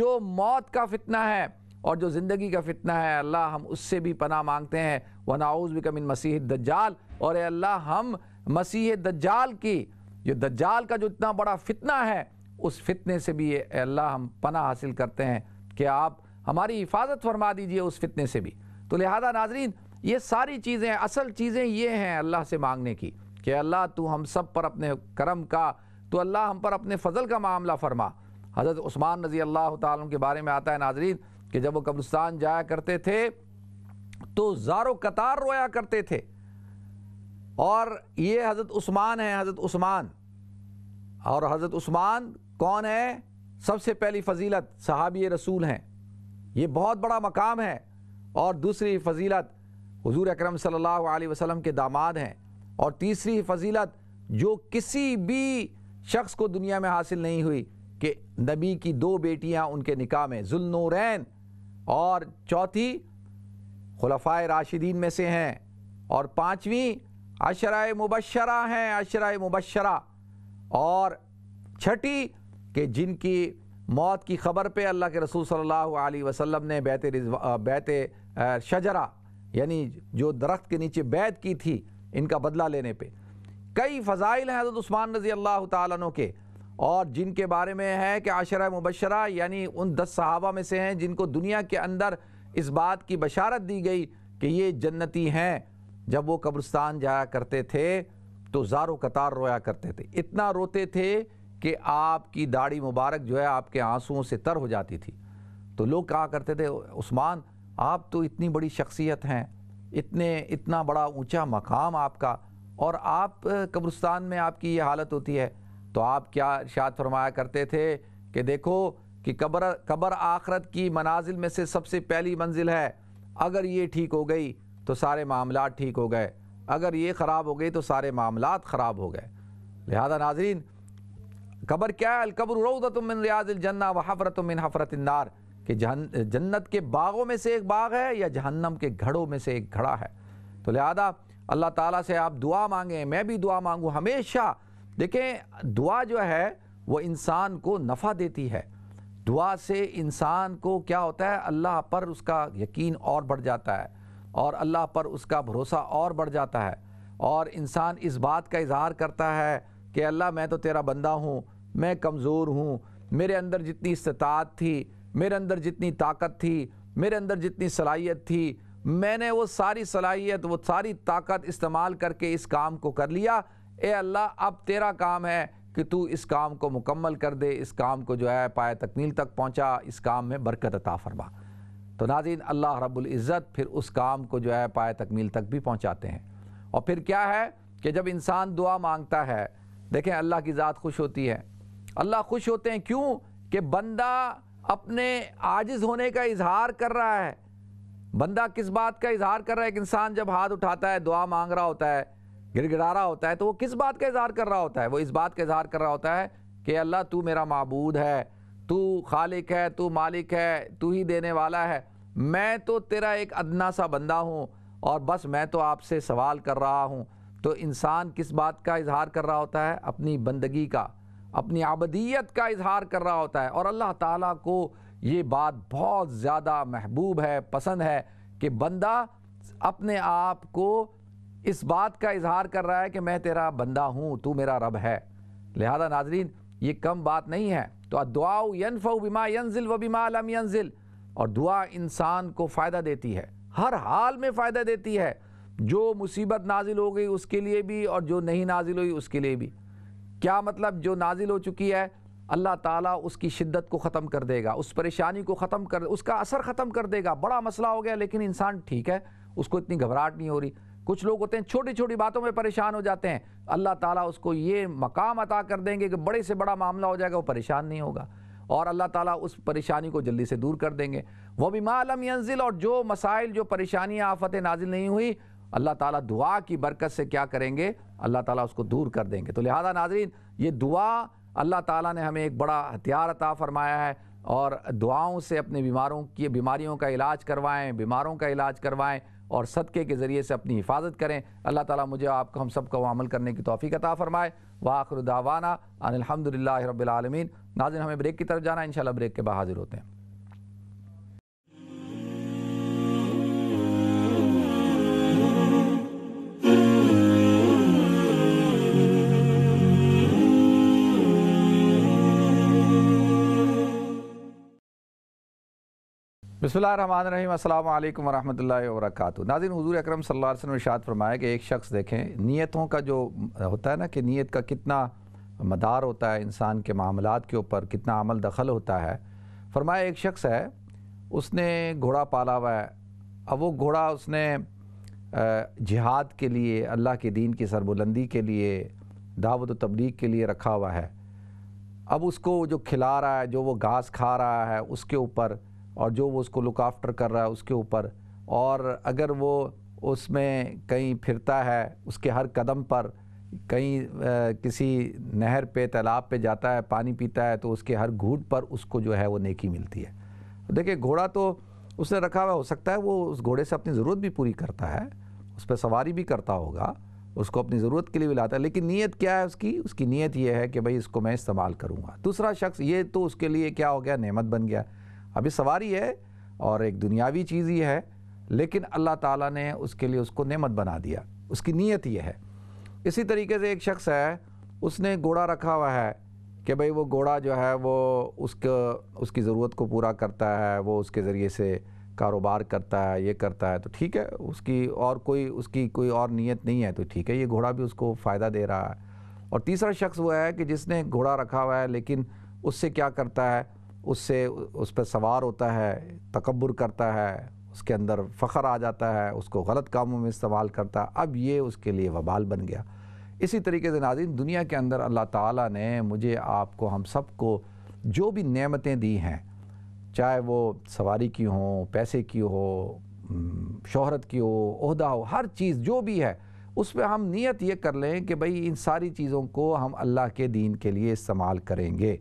जो मौत का फितना है और जो ज़िंदगी का फितना है अल्लाह हम उससे भी पना मांगते हैं वनाउज बिकमिन मसीह दज्जाल और अल्लाह हम मसीह दज्जाल की जो दज्जाल का जो इतना बड़ा फितना है उस फितने से भी अल्लाह हम पना हासिल करते हैं कि आप हमारी हिफाजत फरमा दीजिए उस फितने से भी तो लिहाजा नाजरीन ये सारी चीज़ें असल चीज़ें ये हैं अल्लाह से मांगने की कि अल्लाह तू हम सब पर अपने करम का तो अल्लाह हम पर अपने फजल का मामला फरमा हज़रत उस्मान रज़ी अल्लाह तुम के बारे में आता है नाजरीन कि जब वो कब्रस्तान जाया करते थे तो ज़ारो कतार रोया करते थे और ये हज़रत उस्मान है हज़रत उस्मान और हज़रत उस्मान कौन है सबसे पहली फजीलत सहाबी रसूल हैं ये बहुत बड़ा मकाम है और दूसरी फजीलत हुजूर अकरम सल्लल्लाहु अलैहि वसल्लम के दामाद हैं और तीसरी फजीलत जो किसी भी शख्स को दुनिया में हासिल नहीं हुई कि नबी की दो बेटियां उनके निकाह में जुल्नोरैन और चौथी खलफ़ा राशिदीन में से हैं और पाँचवीं अशराय मुबशरा हैं अशराय मुबशरा और छठी कि जिनकी मौत की ख़बर पे अल्लाह के रसूल सल्लल्लाहु अलैहि वसल्लम ने बैत बैत शजरा यानी जो दरख्त के नीचे बैत की थी इनका बदला लेने पे कई फ़जाइल हैं हज़रत उस्मान रज़ी अल्लाह तु के और जिनके बारे में है कि आशरा मुबशरा यानी उन दस सहाबा में से हैं जिनको दुनिया के अंदर इस बात की बशारत दी गई कि ये जन्नती हैं जब वो कब्रस्तान जाया करते थे तो ज़ारो कतार रोया करते थे इतना रोते थे कि आपकी दाढ़ी मुबारक जो है आपके आंसुओं से तर हो जाती थी तो लोग कहा करते थे उस्मान आप तो इतनी बड़ी शख्सियत हैं इतने इतना बड़ा ऊंचा मकाम आपका और आप कब्रस्तान में आपकी ये हालत होती है तो आप क्या शाद फरमाया करते थे कि देखो कि कब्र कब्र आखरत की मनाजिल में से सबसे पहली मंजिल है अगर ये ठीक हो गई तो सारे मामला ठीक हो गए अगर ये ख़राब हो गई तो सारे मामला ख़राब हो गए लिहाजा नाजरीन कबर क्या है अलकबर रऊदतमिन रियाजन्ना व हफ़रतमिन हफ़रतनार कि जहन जन्नत के बागों में से एक बाग है या जहन्नम के घड़ों में से एक घड़ा है तो लिहाजा अल्लाह ताला से आप दुआ मांगें मैं भी दुआ मांगूँ हमेशा देखें दुआ जो है वह इंसान को नफ़ा देती है दुआ से इंसान को क्या होता है अल्लाह पर उसका यकीन और बढ़ जाता है और अल्लाह पर उसका भरोसा और बढ़ जाता है और इंसान इस बात का इजहार करता है कि अल्लाह मैं तो तेरा बंदा हूँ मैं कमज़ोर हूँ मेरे अंदर जितनी इस्तात थी मेरे अंदर जितनी ताकत थी मेरे अंदर जितनी सलाहियत थी मैंने वो सारी सलाहियत वो सारी ताकत इस्तेमाल करके इस काम को कर लिया ए अल्लाह अब तेरा काम है कि तू इस काम को मुकम्मल कर दे इस काम को जो है पाए तकमील तक पहुँचा इस काम में बरकत अता फरमा तो नाजीन अल्लाह रब्ज़त फिर उस काम को जो है पाए तकमील तक भी पहुँचाते हैं और फिर क्या है कि जब इंसान दुआ मांगता है देखें अल्लाह की ज़ात खुश होती है अल्लाह खुश होते हैं क्यों कि बंदा अपने आजिज़ होने का इजहार कर रहा है बंदा किस बात का इजहार कर रहा है कि इंसान जब हाथ उठाता है दुआ मांग रहा होता है गिड़गिड़ा रहा होता है तो वो किस बात का इजहार कर रहा होता है वो इस बात का इजहार कर रहा होता है कि अल्लाह तू मेरा मबूद है तू खालिक है तू मालिक है तू ही देने वाला है मैं तो तेरा एक अदना सा बंदा हूँ और बस मैं तो आपसे सवाल कर रहा हूँ तो इंसान किस बात का इजहार कर रहा होता है अपनी बंदगी का अपनी आबदीत का इजहार कर रहा होता है और अल्लाह ताला को ये बात बहुत ज़्यादा महबूब है पसंद है कि बंदा अपने आप को इस बात का इजहार कर रहा है कि मैं तेरा बंदा हूँ तू मेरा रब है लिहाजा नाजरीन ये कम बात नहीं है तो दुआ यनफ़ बिमा यनजिल व बिमा अलम यनजिल और दुआ इंसान को फ़ायदा देती है हर हाल में फ़ायदा देती है जो मुसीबत नाजिल हो गई उसके लिए भी और जो नहीं नाजिल हुई उसके लिए भी क्या मतलब जो नाजिल हो चुकी है अल्लाह ताला उसकी शिद्दत को ख़त्म कर देगा उस परेशानी को ख़त्म कर उसका असर ख़त्म कर देगा बड़ा मसला हो गया लेकिन इंसान ठीक है उसको इतनी घबराहट नहीं हो रही कुछ लोग होते हैं छोटी छोटी बातों में परेशान हो जाते हैं अल्लाह ताला उसको ये मकाम अता कर देंगे कि बड़े से बड़ा मामला हो जाएगा वो परेशान नहीं होगा और अल्लाह ताला उस परेशानी को जल्दी से दूर कर देंगे वह भी मालम यंजिल और जो मसाइल जो परेशानियाँ आफतें नाजिल नहीं हुई अल्लाह ताला दुआ की बरकत से क्या करेंगे अल्लाह ताला उसको दूर कर देंगे तो लिहाजा नाजरीन ये दुआ अल्लाह ताला ने हमें एक बड़ा हथियार अता फरमाया है और दुआओं से अपने बीमारों की बीमारियों का इलाज करवाएं बीमारों का इलाज करवाएं और सदक़े के ज़रिए से अपनी हिफाजत करें अल्लाह ताला मुझे आपको हम सबको अमल करने की तोफ़ी अता फ़रमाए वाखर दावाना अनिलहमदिल्ला रबालमीन नाजिन हमें ब्रेक की तरफ जाना इन ब्रेक के बाद हाजिर होते हैं बसमीम अल्लाम वरहमल वर्क नाजिन हजूर अक्रम सल्लम इशात फरमाया कि एक शख्स देखें नीयतों का जो होता है ना कि नीयत का कितना मदार होता है इंसान के मामलात के ऊपर कितना अमल दखल होता है फरमाया एक शख्स है उसने घोड़ा पाला हुआ है अब वो घोड़ा उसने जिहाद के लिए अल्लाह के दीन की सरबुलंदी के लिए दावत तबलीग के लिए रखा हुआ है अब उसको जो खिला रहा है जो वो घास खा रहा है उसके ऊपर और जो वो उसको लुक आफ्टर कर रहा है उसके ऊपर और अगर वो उसमें कहीं फिरता है उसके हर कदम पर कहीं किसी नहर पे तालाब पे जाता है पानी पीता है तो उसके हर घूट पर उसको जो है वो नेकी मिलती है देखिए घोड़ा तो उसने रखा हुआ हो सकता है वो उस घोड़े से अपनी ज़रूरत भी पूरी करता है उस पर सवारी भी करता होगा उसको अपनी ज़रूरत के लिए भी लाता है लेकिन नीयत क्या है उसकी उसकी नीयत ये है कि भाई इसको मैं इस्तेमाल करूँगा दूसरा शख्स ये तो उसके लिए क्या हो गया नेमत बन गया अभी सवारी है और एक दुनियावी चीज़ ही है लेकिन अल्लाह ताला ने उसके लिए उसको नेमत बना दिया उसकी नीयत ये है इसी तरीके से एक शख्स है उसने घोड़ा रखा हुआ है कि भाई वो घोड़ा जो है वो उसके उसकी ज़रूरत को पूरा करता है वो उसके ज़रिए से कारोबार करता है ये करता है तो ठीक है उसकी और कोई उसकी कोई और नीयत नहीं है तो ठीक है ये घोड़ा भी उसको फ़ायदा दे रहा है और तीसरा शख्स वो है कि जिसने घोड़ा रखा हुआ है लेकिन उससे क्या करता है उससे उस पर सवार होता है तकबर करता है उसके अंदर फ़ख्र आ जाता है उसको गलत कामों में इस्तेमाल करता है अब ये उसके लिए वबाल बन गया इसी तरीके से नाजिन दुनिया के अंदर अल्लाह ताला ने मुझे आपको हम सब को जो भी नेमतें दी हैं चाहे वो सवारी की हो पैसे की हो शोहरत की हो हो हर चीज़ जो भी है उस पर हम नीयत ये कर लें कि भाई इन सारी चीज़ों को हम अल्लाह के दीन के लिए इस्तेमाल करेंगे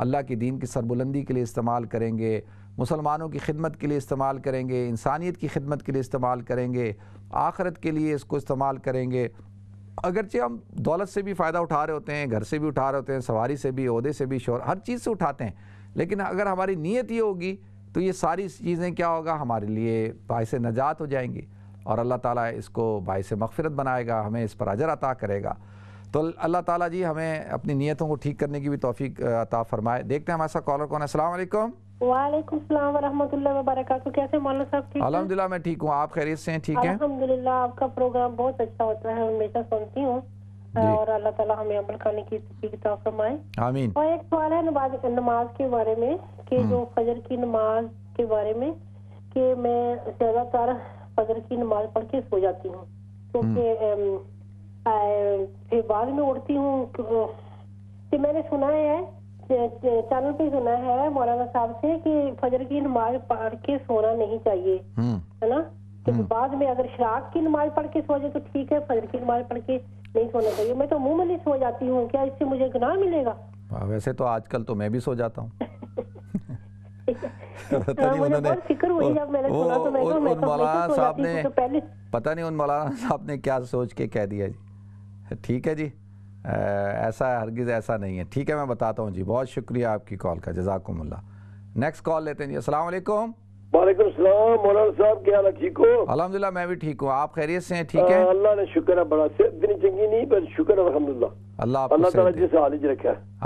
अल्लाह के दीन की सरबुलंदी के लिए इस्तेमाल करेंगे मुसलमानों की खिदमत के लिए इस्तेमाल करेंगे इंसानियत की खिदमत के लिए इस्तेमाल करेंगे आखरत के लिए इसको इस्तेमाल करेंगे अगरचे हम दौलत से भी फ़ायदा उठा रहे होते हैं घर से भी उठा रहे होते हैं सवारी से भी अहदे से भी शोर हर चीज़ से उठाते हैं लेकिन अगर हमारी नीयत ये होगी तो ये सारी चीज़ें क्या होगा हमारे लिए बायस नजात हो जाएंगी और अल्लाह ताला इसको बायस मगफरत बनाएगा हमें इस पर अजर अता करेगा तो अल्लाह ताला जी हमें अपनी नीयतों को ठीक करने की भी तोफ़ी अता फरमाए देखते हैं हमारे साथ कॉलर कौन असलम वालेकुम सलाम वरहमतुल्लाह वबरकातु अलहमदिल्ला मैं ठीक हूँ आप खैरियत से ठीक है आपका प्रोग्राम बहुत अच्छा होता है हमेशा सुनती हूँ और अल्लाह ताला हमें अमल करने की फरमाए आमीन और एक सवाल है नमाज नमाज के बारे में कि हम्म। जो फजर की नमाज के बारे में कि मैं ज़्यादातर फजर की नमाज पढ़ के सो जाती हूँ क्योंकि हम्म। फिर बाद में उड़ती हूँ कि मैंने सुना है चैनल पे सुना है मौलाना साहब से कि फजर की नमाज पढ़ के सोना नहीं चाहिए हम्म। है ना तो हम्म। बाद में अगर शराब की नमाज पढ़ के सो जाए तो ठीक है फजर की नमाज पढ़ के नहीं सोना चाहिए मैं तो मुंह में नहीं सो जाती हूँ क्या इससे मुझे गुनाह मिलेगा वैसे तो आजकल तो मैं भी सो जाता हूँ तो पता नहीं हाँ, उन्होंने तो तो मौलाना साहब ने पता नहीं उन मौलाना साहब ने क्या सोच के कह दिया जी ठीक है जी आ, ऐसा हरगिज़ ऐसा नहीं है ठीक है मैं बताता हूँ जी बहुत शुक्रिया आपकी कॉल का जजाकुमल्ला नेक्स्ट कॉल लेते हैं जी अस्सलाम वालेकुम वालेकुम सलाम मौलाना साहब क्या हाल है ठीक हो अलहमदिल्ला मैं भी ठीक हूँ आप खैरियत से हैं ठीक है अल्लाह ने शुक्र है बड़ा सेहत भी चंगी नहीं पर शुक्र है अल्लाह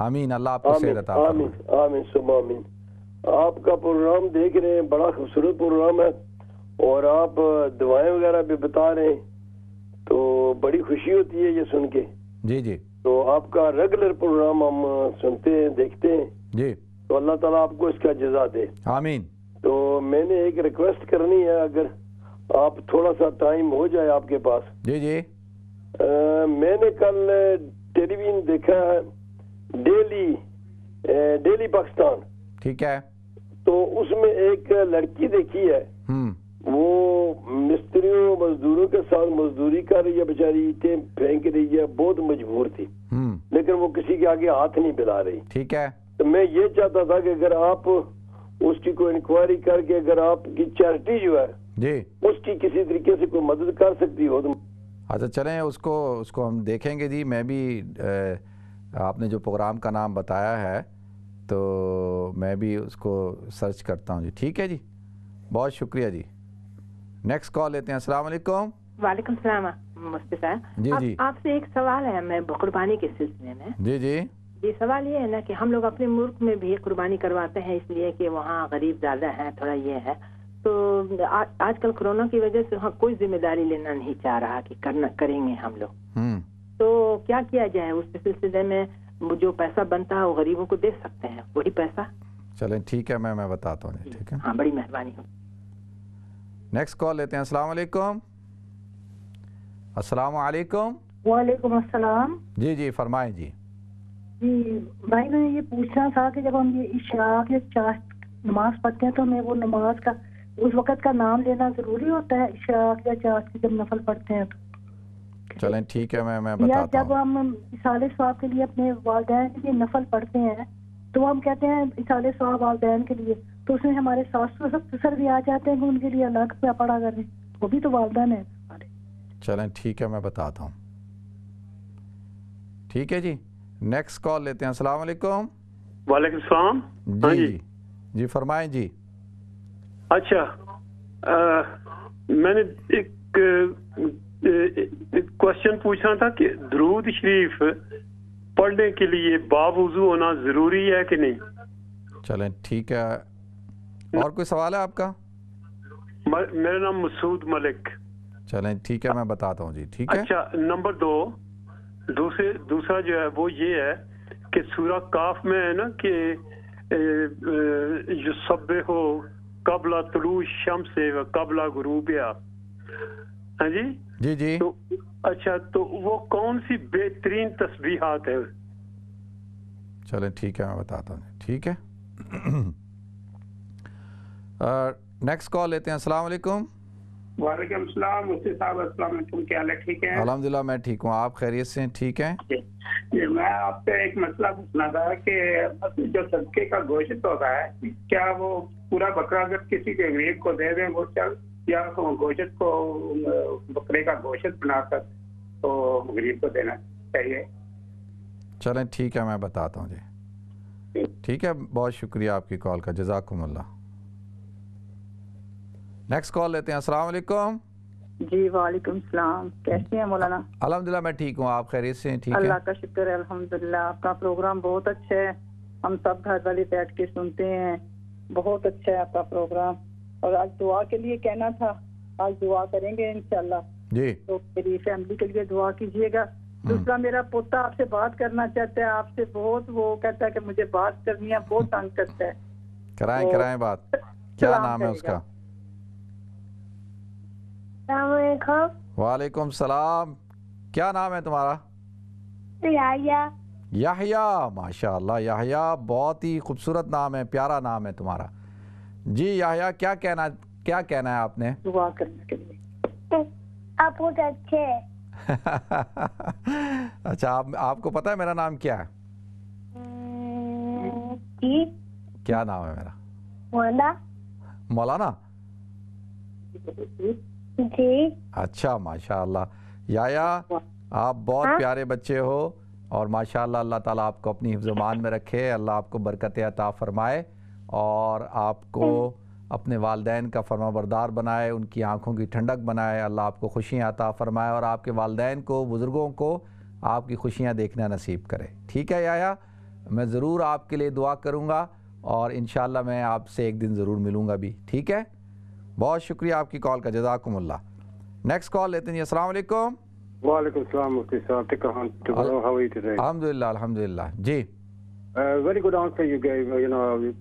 आमीन अल्लाह आपको सेहत आमीन आमीन सुम आमीन आपका प्रोग्राम देख रहे हैं बड़ा खूबसूरत प्रोग्राम है और आप दवाएं वगैरह भी बता रहे हैं तो बड़ी खुशी होती है ये सुन के जी जी तो आपका रेगुलर प्रोग्राम हम सुनते हैं देखते हैं जी तो अल्लाह ताला आपको इसका जजा दे आमीन तो मैंने एक रिक्वेस्ट करनी है अगर आप थोड़ा सा टाइम हो जाए आपके पास जी जी आ, मैंने कल टेलीविजन देखा है डेली डेली पाकिस्तान ठीक है तो उसमें एक लड़की देखी है वो मिस्त्रियों मजदूरों के साथ मजदूरी कर रही है बेचारी ईटें फेंक रही है बहुत मजबूर थी हम्म। लेकिन वो किसी के आगे हाथ नहीं बिला रही ठीक है तो मैं ये चाहता था कि अगर आप उसकी कोई इंक्वायरी करके अगर आपकी चैरिटी जो है जी उसकी किसी तरीके से कोई मदद कर सकती हो तो अच्छा चलें उसको उसको हम देखेंगे जी मैं भी ए, आपने जो प्रोग्राम का नाम बताया है तो मैं भी उसको सर्च करता हूँ जी ठीक है जी बहुत शुक्रिया जी नेक्स्ट कॉल लेते हैं असला वालेकुम जी जी आपसे एक सवाल है मैं कुर्बानी के सिलसिले में जी जी ये सवाल ये है ना कि हम लोग अपने मुल्क में भी कुर्बानी करवाते हैं इसलिए कि वहाँ गरीब ज़्यादा है थोड़ा ये है तो आजकल कोरोना की वजह से वहाँ कोई जिम्मेदारी लेना नहीं चाह रहा कि करना करेंगे हम लोग हम्म। तो क्या किया जाए उस सिलसिले में जो पैसा बनता है वो गरीबों को दे सकते हैं वही पैसा चले ठीक है मैं मैं बताता हूँ ठीक है हाँ बड़ी मेहरबानी हूँ नेक्स्ट कॉल लेते हैं अस्सलाम वालेकुम अस्सलाम वालेकुम वालेकुम अस्सलाम जी जी फरमाएं जी जी भाई मैं ये पूछना था कि जब हम ये इशा या चाश्त नमाज पढ़ते हैं तो हमें वो नमाज का उस वक़्त का नाम लेना ज़रूरी होता है इशाक या चाश्त जब नफल पढ़ते हैं तो चलें ठीक है मैं मैं बताता या जब हम इसाले स्वाब के लिए अपने वालदेन के लिए नफल पढ़ते हैं तो हम कहते हैं इसाले स्वाब वालदेन के लिए तो उसमें हमारे सास तो ससुर भी आ जाते हैं उनके लिए अलग से पड़ा करें वो भी तो वालदान है हमारे चलें ठीक है मैं बताता हूँ ठीक है जी नेक्स्ट कॉल लेते हैं अस्सलाम वालेकुम वालेकुम सलाम जी, हाँ जी जी जी फरमाएं जी अच्छा आ, मैंने एक, एक क्वेश्चन पूछना था कि द्रूद शरीफ पढ़ने के लिए बावजू होना जरूरी है कि नहीं चलें ठीक है और कोई सवाल है आपका मेरा नाम मसूद मलिक चलें ठीक है मैं बताता हूँ जी ठीक है अच्छा नंबर दो दूसरे दूसरा जो है वो ये है कि सूरा काफ में है ना कि जो सब हो कबला तुलु शम से कबला गुरूब हाँ जी जी जी तो अच्छा तो वो कौन सी बेहतरीन तस्बीहात है चलें ठीक है मैं बताता हूँ ठीक है नेक्स्ट कॉल लेते हैं अस्सलाम वालेकुम वालेकुम अस्सलाम मुफ्ती साहब अस्सलाम वालेकुम क्या हाल है ठीक है अल्हम्दुलिल्लाह मैं ठीक हूँ आप खैरियत से ठीक हैं जी मैं आपसे एक मसला पूछना था कि जो सदके का गोश्त होता है क्या वो पूरा बकरा अगर किसी के गरीब को दे दें वो चल या तो गोश्त को बकरे का गोश्त बनाकर तो गरीब को देना चाहिए चलें ठीक है मैं बताता हूँ जी ठीक है बहुत शुक्रिया आपकी कॉल का जजाकुमल्ला नेक्स्ट कॉल लेते हैं अस्सलाम वालेकुम जी वालेकुम सलाम कैसे हैं मौलाना अल्हम्दुलिल्लाह मैं ठीक हूँ आप खैरियत से ठीक अल्लाह का शुक्र है अल्हम्दुलिल्लाह आपका प्रोग्राम बहुत अच्छा है हम सब घर वाले बैठ के सुनते हैं बहुत अच्छा है आपका प्रोग्राम और आज दुआ के लिए कहना था आज दुआ करेंगे इनशाला जी तो मेरी फैमिली के लिए दुआ कीजिएगा हम्म। दूसरा मेरा पोता आपसे बात करना चाहता है आपसे बहुत वो कहता है कि मुझे बात करनी है बहुत तंग करता है कराएं तो कराएं बात क्या नाम है उसका वालेकुम सलाम क्या नाम है तुम्हारा तो याहिया माशाल्लाह याहिया बहुत ही खूबसूरत नाम है प्यारा नाम है तुम्हारा जी याहिया क्या कहना क्या कहना है आपने दुआ करने के लिए तो आप बहुत अच्छे अच्छा आप आपको पता है मेरा नाम क्या है हम्म, जी क्या नाम है मेरा मौलाना मौलाना जी अच्छा माशाल्लाह याया आप बहुत हा? प्यारे बच्चे हो और माशाल्लाह अल्लाह ताला आपको अपनी हिफ्जमान में रखे अल्लाह आपको बरकत अता फ़रमाए और आपको हाँ। अपने वालदेन का फरमाबरदार बरदार बनाए उनकी आँखों की ठंडक बनाए अल्लाह आपको खुशियाँ अता फ़रमाए और आपके वालदेन को बुज़ुर्गों को आपकी खुशियाँ देखना नसीब करे ठीक है याया मैं ज़रूर आपके लिए दुआ करूँगा और इन मैं आपसे एक दिन ज़रूर मिलूँगा भी ठीक है बहुत शुक्रिया आपकी कॉल का जजाकुमल्ला नेक्स्ट कॉल लेते हैं Aslam Alhamdulillah, Alhamdulillah. Ji. Uh, very good answer you gave. You know,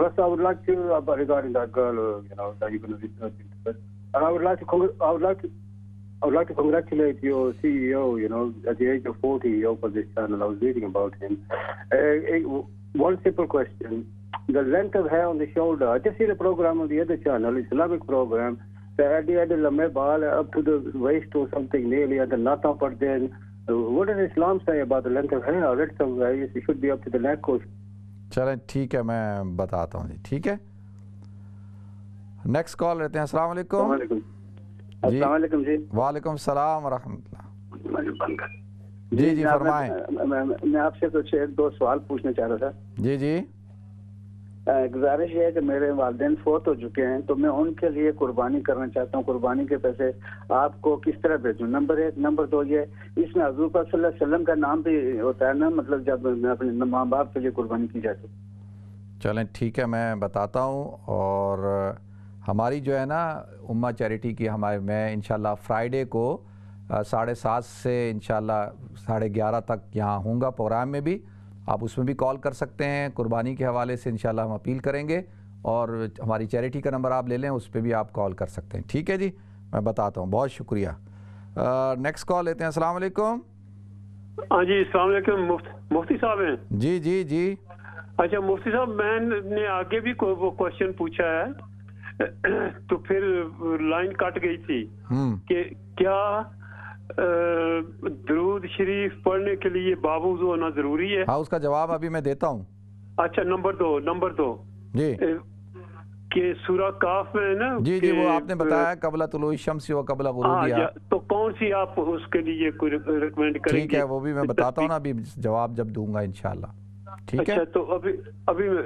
first I would like to about regarding that girl. You know, that you're going to research into. And I would like to, I would like to, I would like to congratulate your CEO. You know, at the age of 40, he opened this channel. I was reading about him. Uh, one simple question. the length of hair on the shoulder. I just see the program on the other channel, Islamic program. The idea the lame ball up to the waist or something nearly at the nata, but then what does Islam say about the length of hair? I read somewhere it should be up to the neck or चलें ठीक है मैं बताता हूँ जी ठीक है next call लेते हैं अस्सलाम वालेकुम जी वालेकुम सलाम रहमतुल्लाह जी जी फरमाएं मैं, मैं, मैं आपसे कुछ एक दो सवाल पूछना चाह रहा था जी जी गुजारिश है कि मेरे वालदेन फोत हो चुके हैं तो मैं उनके लिए कुर्बानी करना चाहता हूँ कुर्बानी के पैसे आपको किस तरह भेजूँ नंबर एक नंबर दो ये इसमें हजूर वसल्लम का नाम भी होता है ना मतलब जब मैं अपने माँ बाप के लिए कुर्बानी की जाती चलें ठीक है मैं बताता हूँ और हमारी जो है ना उम्मा चैरिटी की हमारे मैं इन फ्राइडे को साढ़े सात से इन साढ़े ग्यारह तक यहाँ हूँगा प्रोग्राम में भी आप उसमें भी कॉल कर सकते हैं कुर्बानी के हवाले से इन हम अपील करेंगे और हमारी चैरिटी का नंबर आप ले लें उस पर भी आप कॉल कर सकते हैं ठीक है जी मैं बताता हूँ बहुत शुक्रिया नेक्स्ट कॉल लेते हैं अस्सलाम वालेकुम हाँ जी अस्सलाम मुफ्ती साहब हैं जी जी जी अच्छा मुफ्ती साहब मैंने आगे भी वो क्वेश्चन पूछा है तो फिर लाइन कट गई थी हम्म। कि क्या दरूद शरीफ पढ़ने के लिए बाबूज होना जरूरी है हाँ उसका जवाब अभी मैं देता हूँ अच्छा नंबर दो नंबर दो जी के सूरा काफ में ना जी जी वो आपने बताया कबला तुलु शमसी व कबला बुरूदिया हाँ, तो कौन सी आप उसके लिए कोई रिकमेंड करेंगे ठीक है वो भी मैं बताता हूँ ना अभी जवाब जब दूंगा इंशाल्लाह ठीक अच्छा, है तो अभी अभी मैं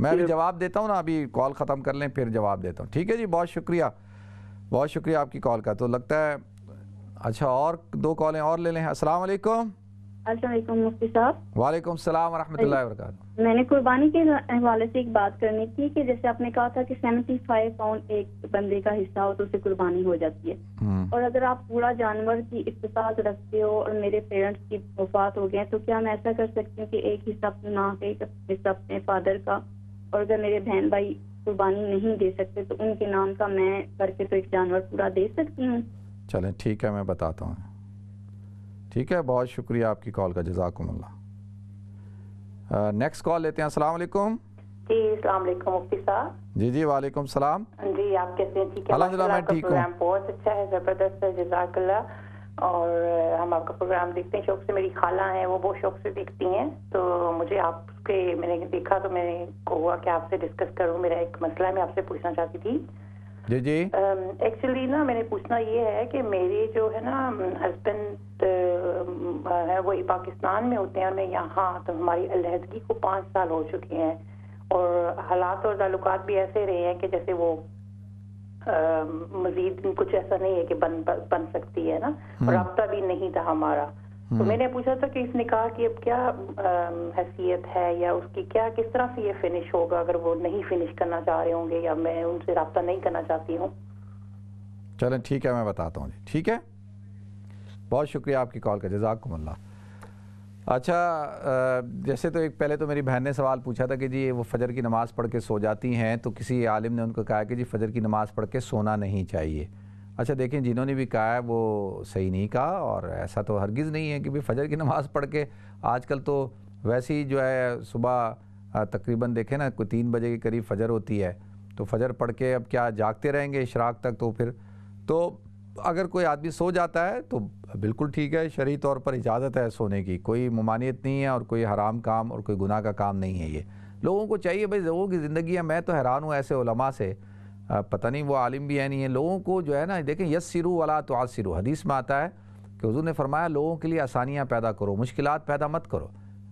मैं अभी जवाब देता हूँ ना अभी कॉल ख़त्म कर लें फिर जवाब देता हूँ ठीक है जी बहुत शुक्रिया बहुत शुक्रिया आपकी कॉल का तो लगता है अच्छा और दो कॉलें और ले लें अस्सलाम वालेकुम मुफ्ती साहब वालेकुम सलाम मैंने कुर्बानी के हवाले से एक बात करनी थी कि जैसे आपने कहा था कि 75 पाउंड एक बंदे का हिस्सा हो तो उसे कुर्बानी हो जाती है हम्म। और अगर आप पूरा जानवर की इफ्तात रखते हो और मेरे पेरेंट्स की वफात हो गए तो क्या मैं ऐसा कर सकती हूँ कि एक हिस्सा अपने माँ का एक हिस्सा अपने फादर का और अगर मेरे बहन भाई कुर्बानी नहीं दे सकते तो उनके नाम का मैं करके तो एक जानवर पूरा दे सकती हूँ चलें ठीक है मैं बताता हूँ ठीक है बहुत शुक्रिया आपकी कॉल का जजाकुमल्ला नेक्स्ट कॉल लेते हैं अस्सलाम वालेकुम जी जी जी वालेकुम सलाम जी आप कैसे हैं ठीक है अलहमदिल्ला मैं ठीक हूँ बहुत अच्छा है ज़बरदस्त है जजाकल्ला और हम आपका प्रोग्राम देखते हैं शौक से मेरी खाला है वो बहुत शौक से देखती हैं तो मुझे आपके मैंने देखा तो मैंने को हुआ कि आपसे डिस्कस करूँ मेरा एक मसला मैं आपसे पूछना चाहती थी जी जी एक्चुअली um, ना मैंने पूछना ये है कि मेरे जो है ना हस्बैंड um, uh, है वो पाकिस्तान में होते हैं मैं यहाँ तो हमारी अलहदगी को पाँच साल हो चुके हैं और हालात और ताल्लुक भी ऐसे रहे हैं कि जैसे वो um, मजीद कुछ ऐसा नहीं है कि बन बन सकती है ना हम्म। रबता भी नहीं था हमारा तो हम्म। मैंने पूछा था कि इस निकाह की अब क्या हैसियत है या उसकी क्या किस तरह से ये फिनिश होगा अगर वो नहीं फिनिश करना चाह रहे होंगे या मैं उनसे रब्ता नहीं करना चाहती हूँ चलें ठीक है मैं बताता हूँ ठीक है बहुत शुक्रिया आपकी कॉल का जजाक मल्ला अच्छा जैसे तो एक पहले तो मेरी बहन ने सवाल पूछा था कि जी वो फजर की नमाज़ पढ़ के सो जाती हैं तो किसी आलिम ने उनको कहा कि जी फजर की नमाज़ पढ़ के सोना नहीं चाहिए अच्छा देखें जिन्होंने भी कहा है वो सही नहीं कहा और ऐसा तो हरगिज़ नहीं है कि भाई फजर की नमाज़ पढ़ के आजकल तो वैसे ही जो है सुबह तकरीबन देखें ना कोई तीन बजे के करीब फजर होती है तो फजर पढ़ के अब क्या जागते रहेंगे इशराक तक तो फिर तो अगर कोई आदमी सो जाता है तो बिल्कुल ठीक है शरी तौर पर इजाज़त है सोने की कोई ममानियत नहीं है और कोई हराम काम और कोई गुनाह का काम नहीं है ये लोगों को चाहिए भाई लोगों की ज़िंदगी है मैं तो हैरान हूँ ऐसे उलमा से पता नहीं वो आलिम भी है नहीं है लोगों को जो है ना देखें यस सिरू वाला तो आज सिरू हदीस में आता है कि हजू ने फरमाया लोगों के लिए आसानियाँ पैदा करो मुश्किल पैदा मत करो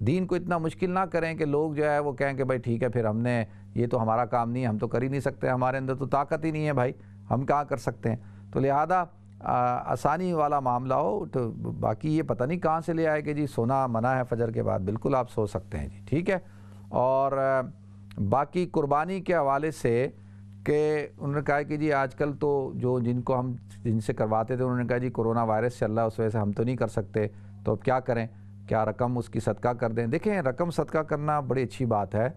दीन को इतना मुश्किल ना करें कि लोग जो है वो कहें कि भाई ठीक है फिर हमने ये तो हमारा काम नहीं है हम तो कर ही नहीं सकते हमारे अंदर तो ताकत ही नहीं है भाई हम कहाँ कर सकते हैं तो लिहाजा आसानी वाला मामला हो तो बाकी ये पता नहीं कहाँ से ले आए कि जी सोना मना है फजर के बाद बिल्कुल आप सो सकते हैं जी ठीक है और बाकी कुर्बानी के हवाले से कि उन्होंने कहा कि जी आजकल तो जो जिनको हम जिनसे करवाते थे उन्होंने कहा जी कोरोना वायरस चल रहा है उस वजह से हम तो नहीं कर सकते तो अब क्या करें क्या रकम उसकी सदका कर दें देखें रकम सदका करना बड़ी अच्छी बात है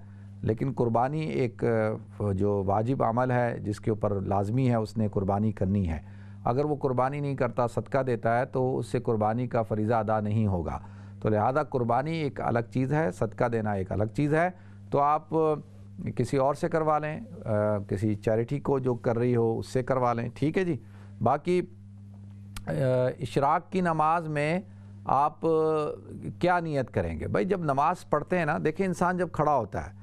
लेकिन कुर्बानी एक जो वाजिब अमल है जिसके ऊपर लाजमी है उसने कुर्बानी करनी है अगर वो कुर्बानी नहीं करता सदका देता है तो उससे कुर्बानी का फरीज़ा अदा नहीं होगा तो लिहाजा कुर्बानी एक अलग चीज़ है सदका देना एक अलग चीज़ है तो आप किसी और से करवा लें आ, किसी चैरिटी को जो कर रही हो उससे करवा लें ठीक है जी बाकी इशराक की नमाज में आप क्या नियत करेंगे भाई जब नमाज पढ़ते हैं ना देखें इंसान जब खड़ा होता है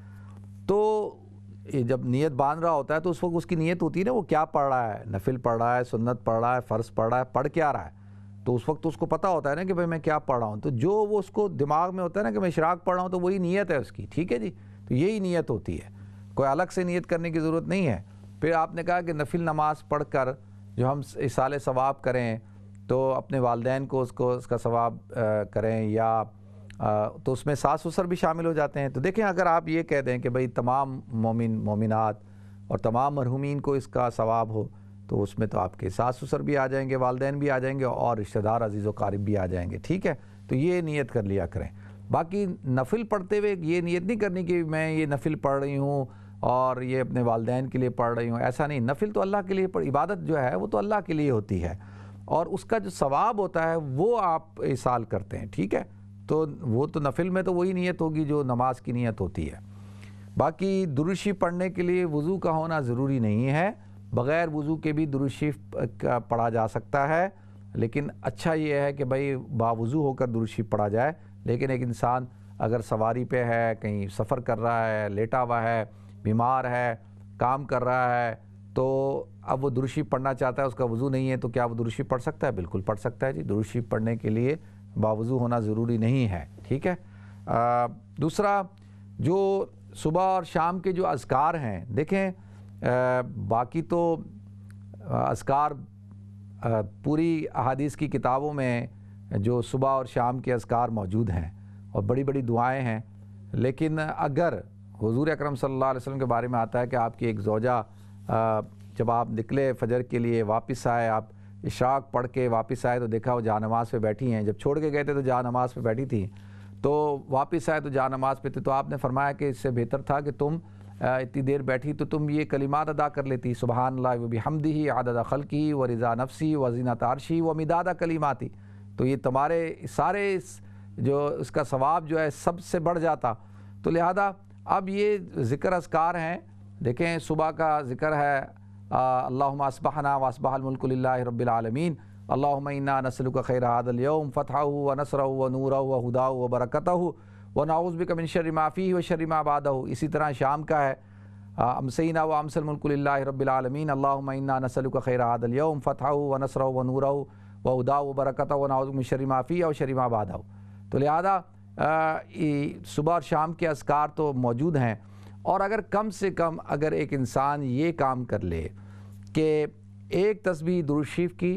तो जब नीयत बांध रहा होता है तो उस वक्त उसकी नीयत होती है ना वो क्या पढ़ रहा है नफिल पढ़ रहा है सुन्नत पढ़ रहा है फ़र्ज़ पढ़ रहा है पढ़ क्या रहा है तो उस वक्त तो उसको पता होता है ना कि भाई मैं क्या पढ़ रहा हूँ तो जो वो उसको दिमाग में होता है ना कि मैं इशराक पढ़ रहा हूँ तो वही नीयत है उसकी ठीक है जी तो यही नीयत होती है कोई अलग से नीयत करने की ज़रूरत नहीं है फिर आपने कहा कि नफिल नमाज पढ़ कर जो हम साल सवाब करें तो अपने वालदेन को उसको उसका सवाब करें या आ, तो उसमें सास ससुर भी शामिल हो जाते हैं तो देखें अगर आप ये कह दें कि भाई तमाम मोमिन मोमिनत और तमाम मरहूमिन को इसका सवाब हो तो उसमें तो आपके सास ससुर भी आ जाएंगे वालदेन भी आ जाएंगे और रिश्तेदार अजीज़ व भी आ जाएंगे ठीक है तो ये नीयत कर लिया करें बाकी नफिल पढ़ते हुए ये नीयत नहीं करनी कि मैं ये नफिल पढ़ रही हूँ और ये अपने वालदेन के लिए पढ़ रही हूँ ऐसा नहीं नफिल तो अल्लाह के लिए पढ़ इबादत जो है वो तो अल्लाह के लिए होती है और उसका जो सवाब होता है वो आप इसाल करते हैं ठीक है तो वो तो नफिल में तो वही नीयत होगी जो नमाज की नीयत होती है बाकी दुरुशी पढ़ने के लिए वज़ू का होना ज़रूरी नहीं है बग़ैर वज़ू के भी दुरुशी पढ़ा जा सकता है लेकिन अच्छा ये है कि भाई बावज़ू होकर दुरुशी पढ़ा जाए लेकिन एक इंसान अगर सवारी पे है कहीं सफ़र कर रहा है लेटा हुआ है बीमार है काम कर रहा है तो अब वो दुरुशी पढ़ना चाहता है उसका वज़ू नहीं है तो क्या वो दुरुशी पढ़ सकता है बिल्कुल पढ़ सकता है जी दुरुशी पढ़ने के लिए बावजू होना ज़रूरी नहीं है ठीक है आ, दूसरा जो सुबह और शाम के जो असकार हैं देखें आ, बाकी तो असकार पूरी अहादीस की किताबों में जो सुबह और शाम के असकार मौजूद हैं और बड़ी बड़ी दुआएं हैं लेकिन अगर हुजूर अकरम सल्लल्लाहु अलैहि वसल्लम के बारे में आता है कि आपकी एक जोजा जब आप निकले फजर के लिए वापस आए आप इशाक पढ़ के वापस आए तो देखा वो जा नमाज पर बैठी हैं जब छोड़ के गए थे तो जहाँ नमाज पर बैठी थी तो वापस आए तो जहाँ नमाज पर थी तो आपने फरमाया कि इससे बेहतर था कि तुम इतनी देर बैठी तो तुम ये कलिमात अदा कर लेती सुबहान ला हमदी ही आददा खल की व रज़ा नफसी व जीना तारशी व मिदादा कलीमाती तो ये तुम्हारे सारे इस जो उसका सवाब जो है सबसे बढ़ जाता तो लिहाजा अब ये ज़िक्र असकार हैं देखें सुबह का ज़िक्र है अल्लाम असबहना वसबाहमल्कल्ला रबालमीन अल्लामना नसल का खैर आदलयम फ़तः व नसर व नूर व हदा व बरकत व नाउज़ बिकमिन शर्माफ़ी व शर्माबाद हो इसी तरह शाम का है अमसैना व अमसलमल्कल्ला रबालमीन अल्लामना नसल का खैर आदलयम फ़तः व नसर व नूर व उदा व बरकत व नाउज़ शरी माफ़ी और शरी माबाद हो तो लिहाजा सुबह और शाम के असकार तो मौजूद हैं और अगर कम से कम अगर एक इंसान ये काम कर ले कि एक तस्वीर दुरुशीफ की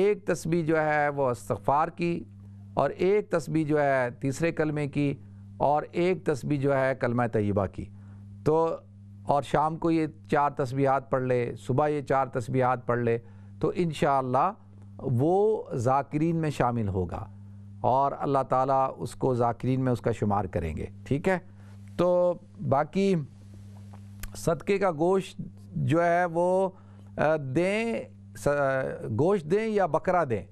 एक तस्वीर जो है वो इस्तफ़ार की और एक तस्वीर जो है तीसरे कलमे की और एक तस्वीर जो है कलमा तयबा की तो और शाम को ये चार तस्बीहात पढ़ ले सुबह ये चार तस्बीहात पढ़ ले तो इन वो जाकिरीन में शामिल होगा और अल्लाह ताला उसको जाकिरीन में उसका शुमार करेंगे ठीक है तो बाकी सदक़े का गोश्त जो है वो दें गोश्त दें या बकरा दें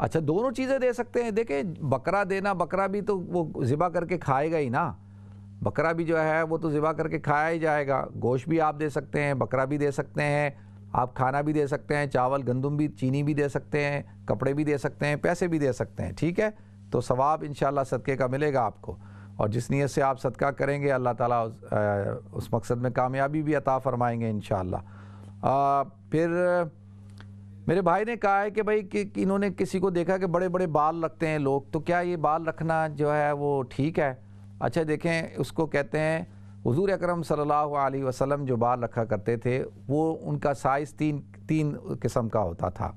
अच्छा दोनों चीज़ें दे सकते हैं देखें बकरा देना बकरा भी तो वो ज़िबा करके खाएगा ही ना बकरा भी जो है वो तो ज़िबा करके खाया ही जाएगा गोश्त भी आप दे सकते हैं बकरा भी दे सकते हैं आप खाना भी दे सकते हैं चावल गंदम भी चीनी भी दे सकते हैं कपड़े भी दे सकते हैं पैसे भी दे सकते हैं ठीक है तो सवाब इन सदक़े का मिलेगा आपको और जिस नीयत से आप सदका करेंगे अल्लाह ताला उस, आ, उस मकसद में कामयाबी भी अता फरमाएंगे इन फिर मेरे भाई ने कहा है कि भाई कि इन्होंने किसी को देखा कि बड़े बड़े बाल रखते हैं लोग तो क्या ये बाल रखना जो है वो ठीक है अच्छा देखें उसको कहते हैं हजूर अक्रम सल्ला वसम जो बाल रखा करते थे वो उनका साइज़ तीन तीन किस्म का होता था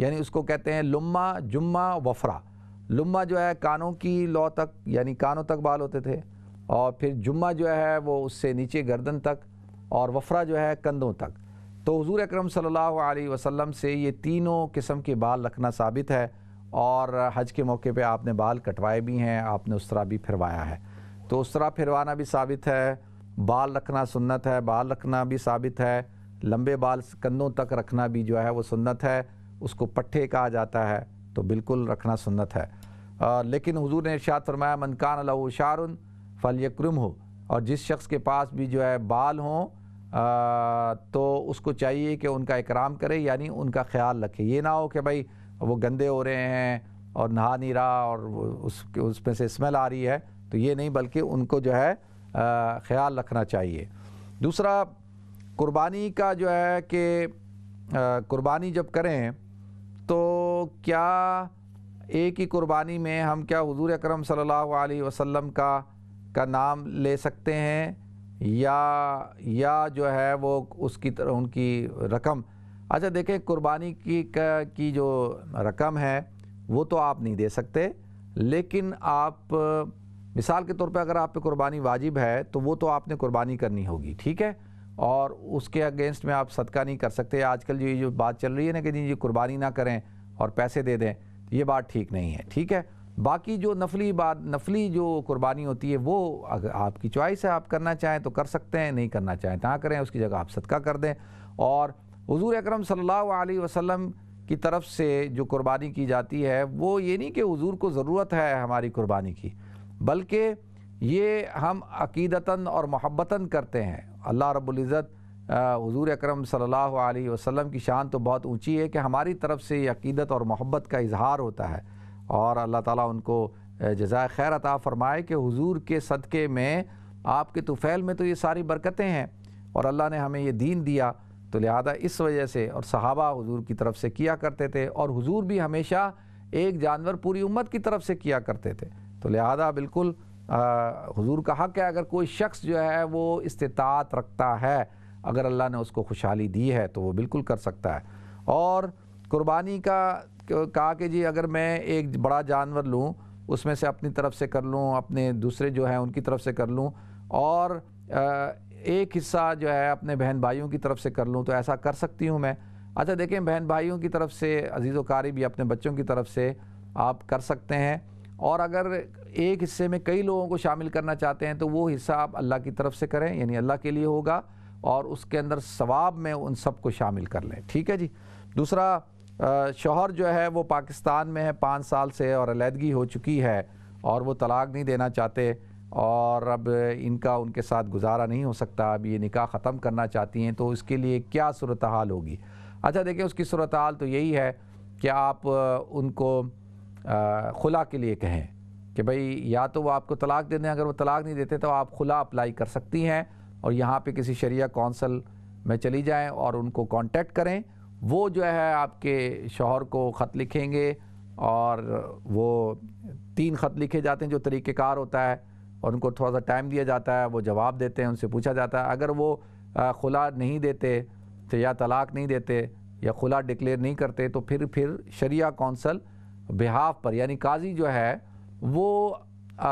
यानी उसको कहते हैं लुम्मा जुम्मा वफरा लुम्मा जो है कानों की लौ तक यानी कानों तक बाल होते थे और फिर जुम्मा जो है वो उससे नीचे गर्दन तक और वफरा जो है कंधों तक तो हजूर अक्रम सल्ला वसम से ये तीनों किस्म के बाल रखना साबित है और हज के मौके पे आपने बाल कटवाए भी हैं आपने उस तरह भी फिरवाया है तो उसरा फिरवाना भी साबित है बाल रखना सुन्नत है बाल रखना भी साबित है लंबे बाल कंधों तक रखना भी जो है वो सुन्नत है उसको पट्ठे कहा जाता है तो बिल्कुल रखना सुन्नत है आ, लेकिन हुजूर ने इर्शाद फरमाया मनकान अला शारुन फल यक्रम हो और जिस शख्स के पास भी जो है बाल हों तो उसको चाहिए कि उनका इकराम करे यानी उनका ख्याल रखे ये ना हो कि भाई वो गंदे हो रहे हैं और नहा नहीं रहा और उस उसमें से स्मेल आ रही है तो ये नहीं बल्कि उनको जो है ख्याल रखना चाहिए दूसरा कुर्बानी का जो है कि कुर्बानी जब करें तो क्या एक ही कुर्बानी में हम क्या हुजूर अकरम सल्लल्लाहु अलैहि वसल्लम का का नाम ले सकते हैं या या जो है वो उसकी तरह उनकी रकम अच्छा देखें कुर्बानी की की जो रकम है वो तो आप नहीं दे सकते लेकिन आप मिसाल के तौर पे अगर आप पे कुर्बानी वाजिब है तो वो तो आपने कुर्बानी करनी होगी ठीक है और उसके अगेंस्ट में आप सदका नहीं कर सकते आजकल ये जो बात चल रही है ना कि जी कुर्बानी ना करें और पैसे दे दें ये बात ठीक नहीं है ठीक है बाकी जो नफली बात नफली जो कुर्बानी होती है वो अगर आपकी चॉइस है आप करना चाहें तो कर सकते हैं नहीं करना चाहें ना करें उसकी जगह आप सदका कर दें और हजूर अक्रम अलैहि वसल्लम की तरफ से जो कुर्बानी की जाती है वो ये नहीं कि हजूर को ज़रूरत है हमारी कुर्बानी की बल्कि ये हम अकीदता और महब्बता करते हैं अल्लाह रब्ज़त हजूर अक्रम सल वसम की शान तो बहुत ऊँची है कि हमारी तरफ से ये अकीदत और मोहब्बत का इजहार होता है और अल्लाह ताली उनको जजाय खैर अता फ़रमाए कि हजूर के सदक़े में आपके तुफ़ैल में तो ये सारी बरकतें हैं और अल्लाह ने हमें ये दीन दिया तो लिहाजा इस वजह से और सहाबा हज़ूर की तरफ से किया करते थे और हजूर भी हमेशा एक जानवर पूरी उम्मत की तरफ से किया करते थे तो लिहाजा बिल्कुल हजूर का हक़ है अगर कोई शख्स जो है वो इस्तात रखता है अगर अल्लाह ने उसको खुशहाली दी है तो वो बिल्कुल कर सकता है और कुर्बानी का कहा कि जी अगर मैं एक बड़ा जानवर लूँ उसमें से अपनी तरफ से कर लूँ अपने दूसरे जो हैं उनकी तरफ से कर लूँ और एक हिस्सा जो है अपने बहन भाइयों की तरफ से कर लूँ तो ऐसा कर सकती हूँ मैं अच्छा देखें बहन भाइयों की तरफ से अजीज़ व भी या अपने बच्चों की तरफ से आप कर सकते हैं और अगर एक हिस्से में कई लोगों को शामिल करना चाहते हैं तो वो हिस्सा आप अल्लाह की तरफ से करें यानी अल्लाह के लिए होगा और उसके अंदर सवाब में उन सबको शामिल कर लें ठीक है जी दूसरा शोहर जो है वो पाकिस्तान में है पाँच साल से और अलीहदगी हो चुकी है और वो तलाक नहीं देना चाहते और अब इनका उनके साथ गुजारा नहीं हो सकता अब ये निकाह ख़त्म करना चाहती हैं तो इसके लिए क्या सूरत हाल होगी अच्छा देखें उसकी सूरत हाल तो यही है कि आप उनको खुला के लिए कहें कि भाई या तो वो आपको तलाक दे दें अगर वो तलाक नहीं देते तो आप खुला अप्लाई कर सकती हैं और यहाँ पे किसी शरिया कौंसल में चली जाएं और उनको कांटेक्ट करें वो जो है आपके शोहर को ख़त लिखेंगे और वो तीन ख़त लिखे जाते हैं जो तरीक़ेकार होता है और उनको थोड़ा सा टाइम दिया जाता है वो जवाब देते हैं उनसे पूछा जाता है अगर वो खुला नहीं देते तो या तलाक नहीं देते या खुला डिक्लेयर नहीं करते तो फिर फिर शरिया कौंसल बिहाफ पर यानी काजी जो है वो आ,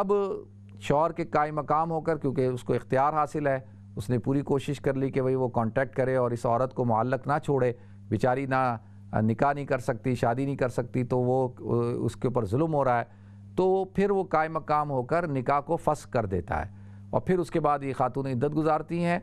अब शौर के काय मकाम होकर क्योंकि उसको इख्तियार हासिल है उसने पूरी कोशिश कर ली कि भाई वो कांटेक्ट करे और इस औरत को मालक ना छोड़े बेचारी ना निकाह नहीं कर सकती शादी नहीं कर सकती तो वो उसके ऊपर जुल्म हो रहा है तो फिर वो काय मकाम होकर निकाह को फस कर देता है और फिर उसके बाद ये खातून इद्दत गुजारती हैं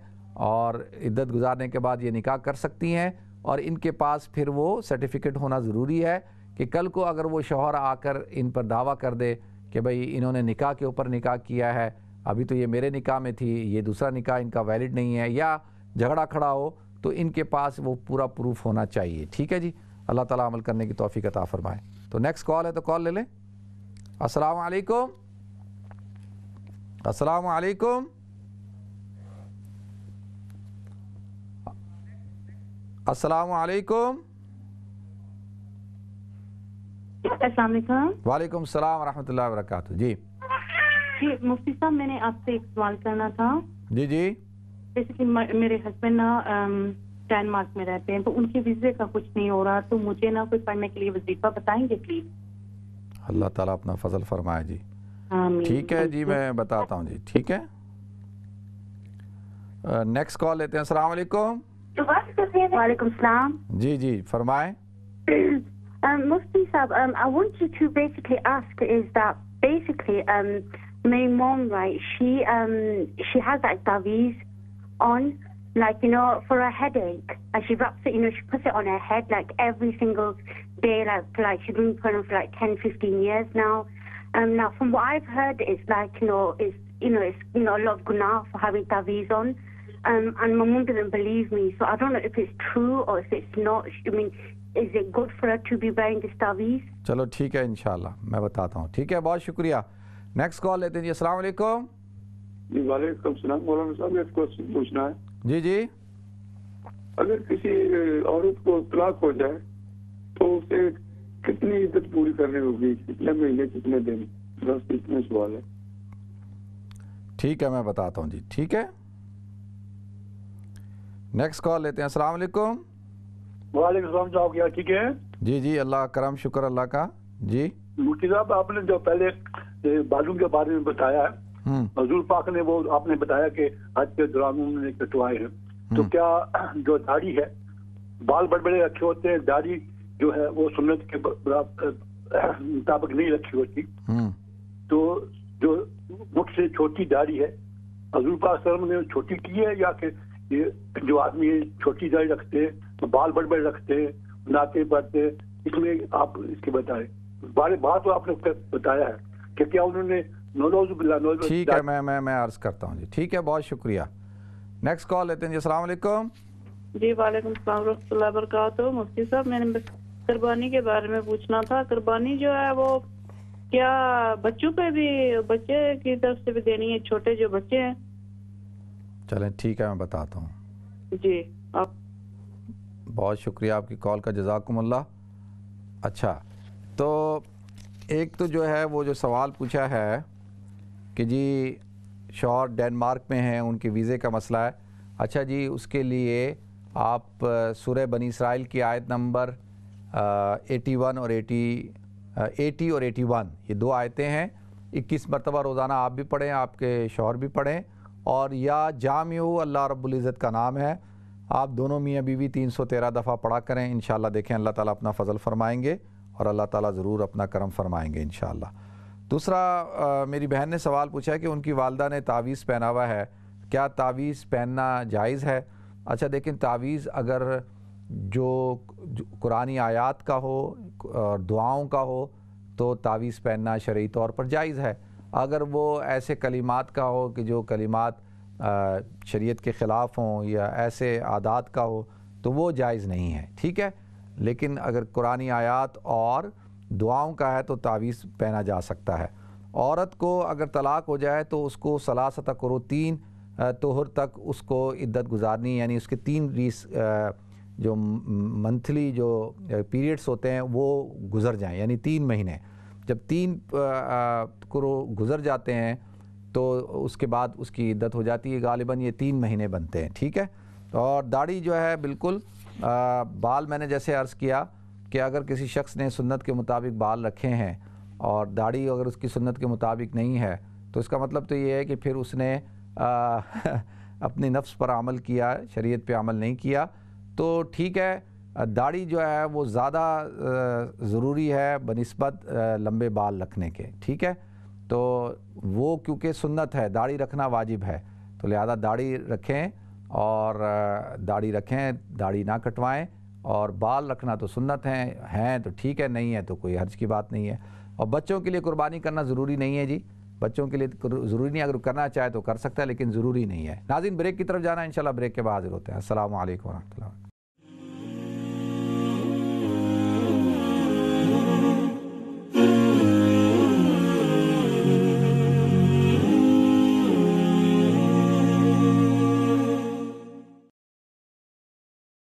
और इद्दत गुजारने के बाद ये निकाह कर सकती हैं और इनके पास फिर वो सर्टिफिकेट होना ज़रूरी है कि कल को अगर वो शोहर आकर इन पर दावा कर दे कि भाई इन्होंने निकाह के ऊपर निकाह किया है अभी तो ये मेरे निकाह में थी ये दूसरा निकाह इनका वैलिड नहीं है या झगड़ा खड़ा हो तो इनके पास वो पूरा प्रूफ होना चाहिए ठीक है जी अल्लाह ताला अमल करने की तोफ़ी अता फरमाए तो नेक्स्ट कॉल है तो कॉल ले लें अस्सलाम वालेकुम अस्सलाम वालेकुम अस्सलाम वालेकुम वालेकुम सलाम वरहमतुल्लाह वरकत जी जी मुफ्ती साहब मैंने आपसे एक सवाल करना था जी जी जैसे कि मेरे हस्बैंड ना डेनमार्क um, में रहते हैं तो उनके वीजे का कुछ नहीं हो रहा तो मुझे ना कोई पढ़ने के लिए वजीफा बताएंगे प्लीज अल्लाह ताला अपना फजल फरमाए जी ठीक है जी मैं बताता हूँ जी ठीक है नेक्स्ट कॉल लेते हैं अस्सलाम तो वालेकुम वालेकुम सलाम जी जी फरमाए Um, Mufti Saab, um, I want you to basically ask is that basically um, my mom, right, she, um, she has like Davies on, like, you know, for a headache. And she wraps it, you know, she puts it on her head like every single day, like, like she's been putting for like 10, 15 years now. Um, now, from what I've heard, it's like, you know, it's, you know, it's, you know, a lot of gunah for having Davies on. Um, and my mum didn't believe me, so I don't know if it's true or if it's not. I mean, is it good for to be wearing this चलो ठीक है इंशाल्लाह मैं बताता हूँ ठीक है बहुत शुक्रिया नेक्स्ट कॉल लेते हैं जी अस्सलाम वालेकुम जी वालेकुम सलाम मौलाना साहब एक क्वेश्चन पूछना है जी जी अगर किसी औरत को तलाक हो जाए तो उसे कितनी इज्जत पूरी करनी होगी कितने महीने कितने दिन बस इतने सवाल है ठीक है मैं बताता हूँ जी ठीक है नेक्स्ट कॉल लेते हैं अस्सलाम वालेकुम ठीक है जी जी अल्लाह करम शुक्र अल्लाह का जी मुफ्ती साहब आपने जो पहले बालू के बारे में बताया हम्म। हजूर पाक ने वो आपने बताया कि हज के दौरान उन्होंने कटवाए हैं तो हम्म। क्या जो दाढ़ी है बाल बड़े बड़े रखे होते हैं दाढ़ी जो है वो सुन्नत के मुताबिक नहीं रखी होती हम्म। तो जो मुठ से छोटी दाढ़ी है हजूर पाक ने छोटी की है या कि जो आदमी छोटी दाढ़ी रखते हैं तो बाल बड़े बड़े रखते हैं नाते बढ़ते इसमें आप इसके बताए बारे बात तो आपने बताया है कि क्या उन्होंने ठीक है मैं मैं मैं अर्ज करता हूँ जी ठीक है बहुत शुक्रिया नेक्स्ट कॉल लेते हैं जी अलैक्म जी वालेकुम वरक मुफ्ती साहब मैंने कुर्बानी के बारे में पूछना था कुर्बानी जो है वो क्या बच्चों पे भी बच्चे की तरफ से भी देनी है छोटे जो बच्चे हैं चलें ठीक है मैं बताता हूँ जी बहुत शुक्रिया आपकी कॉल का जजाकुमल्ला अच्छा तो एक तो जो है वो जो सवाल पूछा है कि जी शौहर डेनमार्क में हैं उनके वीज़े का मसला है अच्छा जी उसके लिए आप सूर्य बनी इसराइल की आयत नंबर एटी वन और एटी एटी और एटी वन ये दो आयतें हैं इक्कीस मरतबा रोज़ाना आप भी पढ़ें आपके शोर भी पढ़ें और या जाम अल्लाह रब्बुल इज़्ज़त का नाम है आप दोनों मियाँ बीवी तीन सौ तेरह दफ़ा पढ़ा करें इन देखें अल्लाह ताला अपना फ़जल फरमाएंगे और अल्लाह ताला ज़रूर अपना करम फरमाएंगे इन दूसरा मेरी बहन ने सवाल पूछा है कि उनकी वालदा ने तावीज़ पहना हुआ है क्या तावीज़ पहनना जायज़ है अच्छा लेकिन तावीज़ अगर जो, जो कुरानी आयात का हो और दुआओं का हो तो तावीज़ पहनना शरी तौर पर जायज़ है अगर वो ऐसे कलीमात का हो कि जो कलिमात शरीयत के ख़िलाफ़ हों या ऐसे आदात का हो तो वो जायज़ नहीं है ठीक है लेकिन अगर कुरानी आयात और दुआओं का है तो तावीज़ पहना जा सकता है औरत को अगर तलाक़ हो जाए तो उसको सलासत करो तीन तोहर तक उसको इद्दत गुजारनी यानी उसके तीन रीस जो मंथली जो पीरियड्स होते हैं वो गुज़र जाएं यानी तीन महीने जब तीन करो गुज़र जाते हैं तो उसके बाद उसकी इद्दत हो जाती है गालिबा ये तीन महीने बनते हैं ठीक है और दाढ़ी जो है बिल्कुल आ, बाल मैंने जैसे अर्ज़ किया कि अगर किसी शख्स ने सुन्नत के मुताबिक बाल रखे हैं और दाढ़ी अगर उसकी सुन्नत के मुताबिक नहीं है तो इसका मतलब तो ये है कि फिर उसने आ, अपने नफ्स पर अमल किया शरीयत पे अमल नहीं किया तो ठीक है दाढ़ी जो है वो ज़्यादा ज़रूरी है बनस्बत लंबे बाल रखने के ठीक है तो वो क्योंकि सुन्नत है दाढ़ी रखना वाजिब है तो लिहाजा दाढ़ी रखें और दाढ़ी रखें दाढ़ी ना कटवाएं और बाल रखना तो सुन्नत हैं हैं तो ठीक है नहीं है तो कोई हर्ज की बात नहीं है और बच्चों के लिए कुर्बानी करना ज़रूरी नहीं है जी बच्चों के लिए तो ज़रूरी नहीं अगर करना चाहे तो कर सकता है लेकिन ज़रूरी नहीं है नाजिन ब्रेक की तरफ जाना इन ब्रेक के बाद हाजिर होते हैं असल वरहमल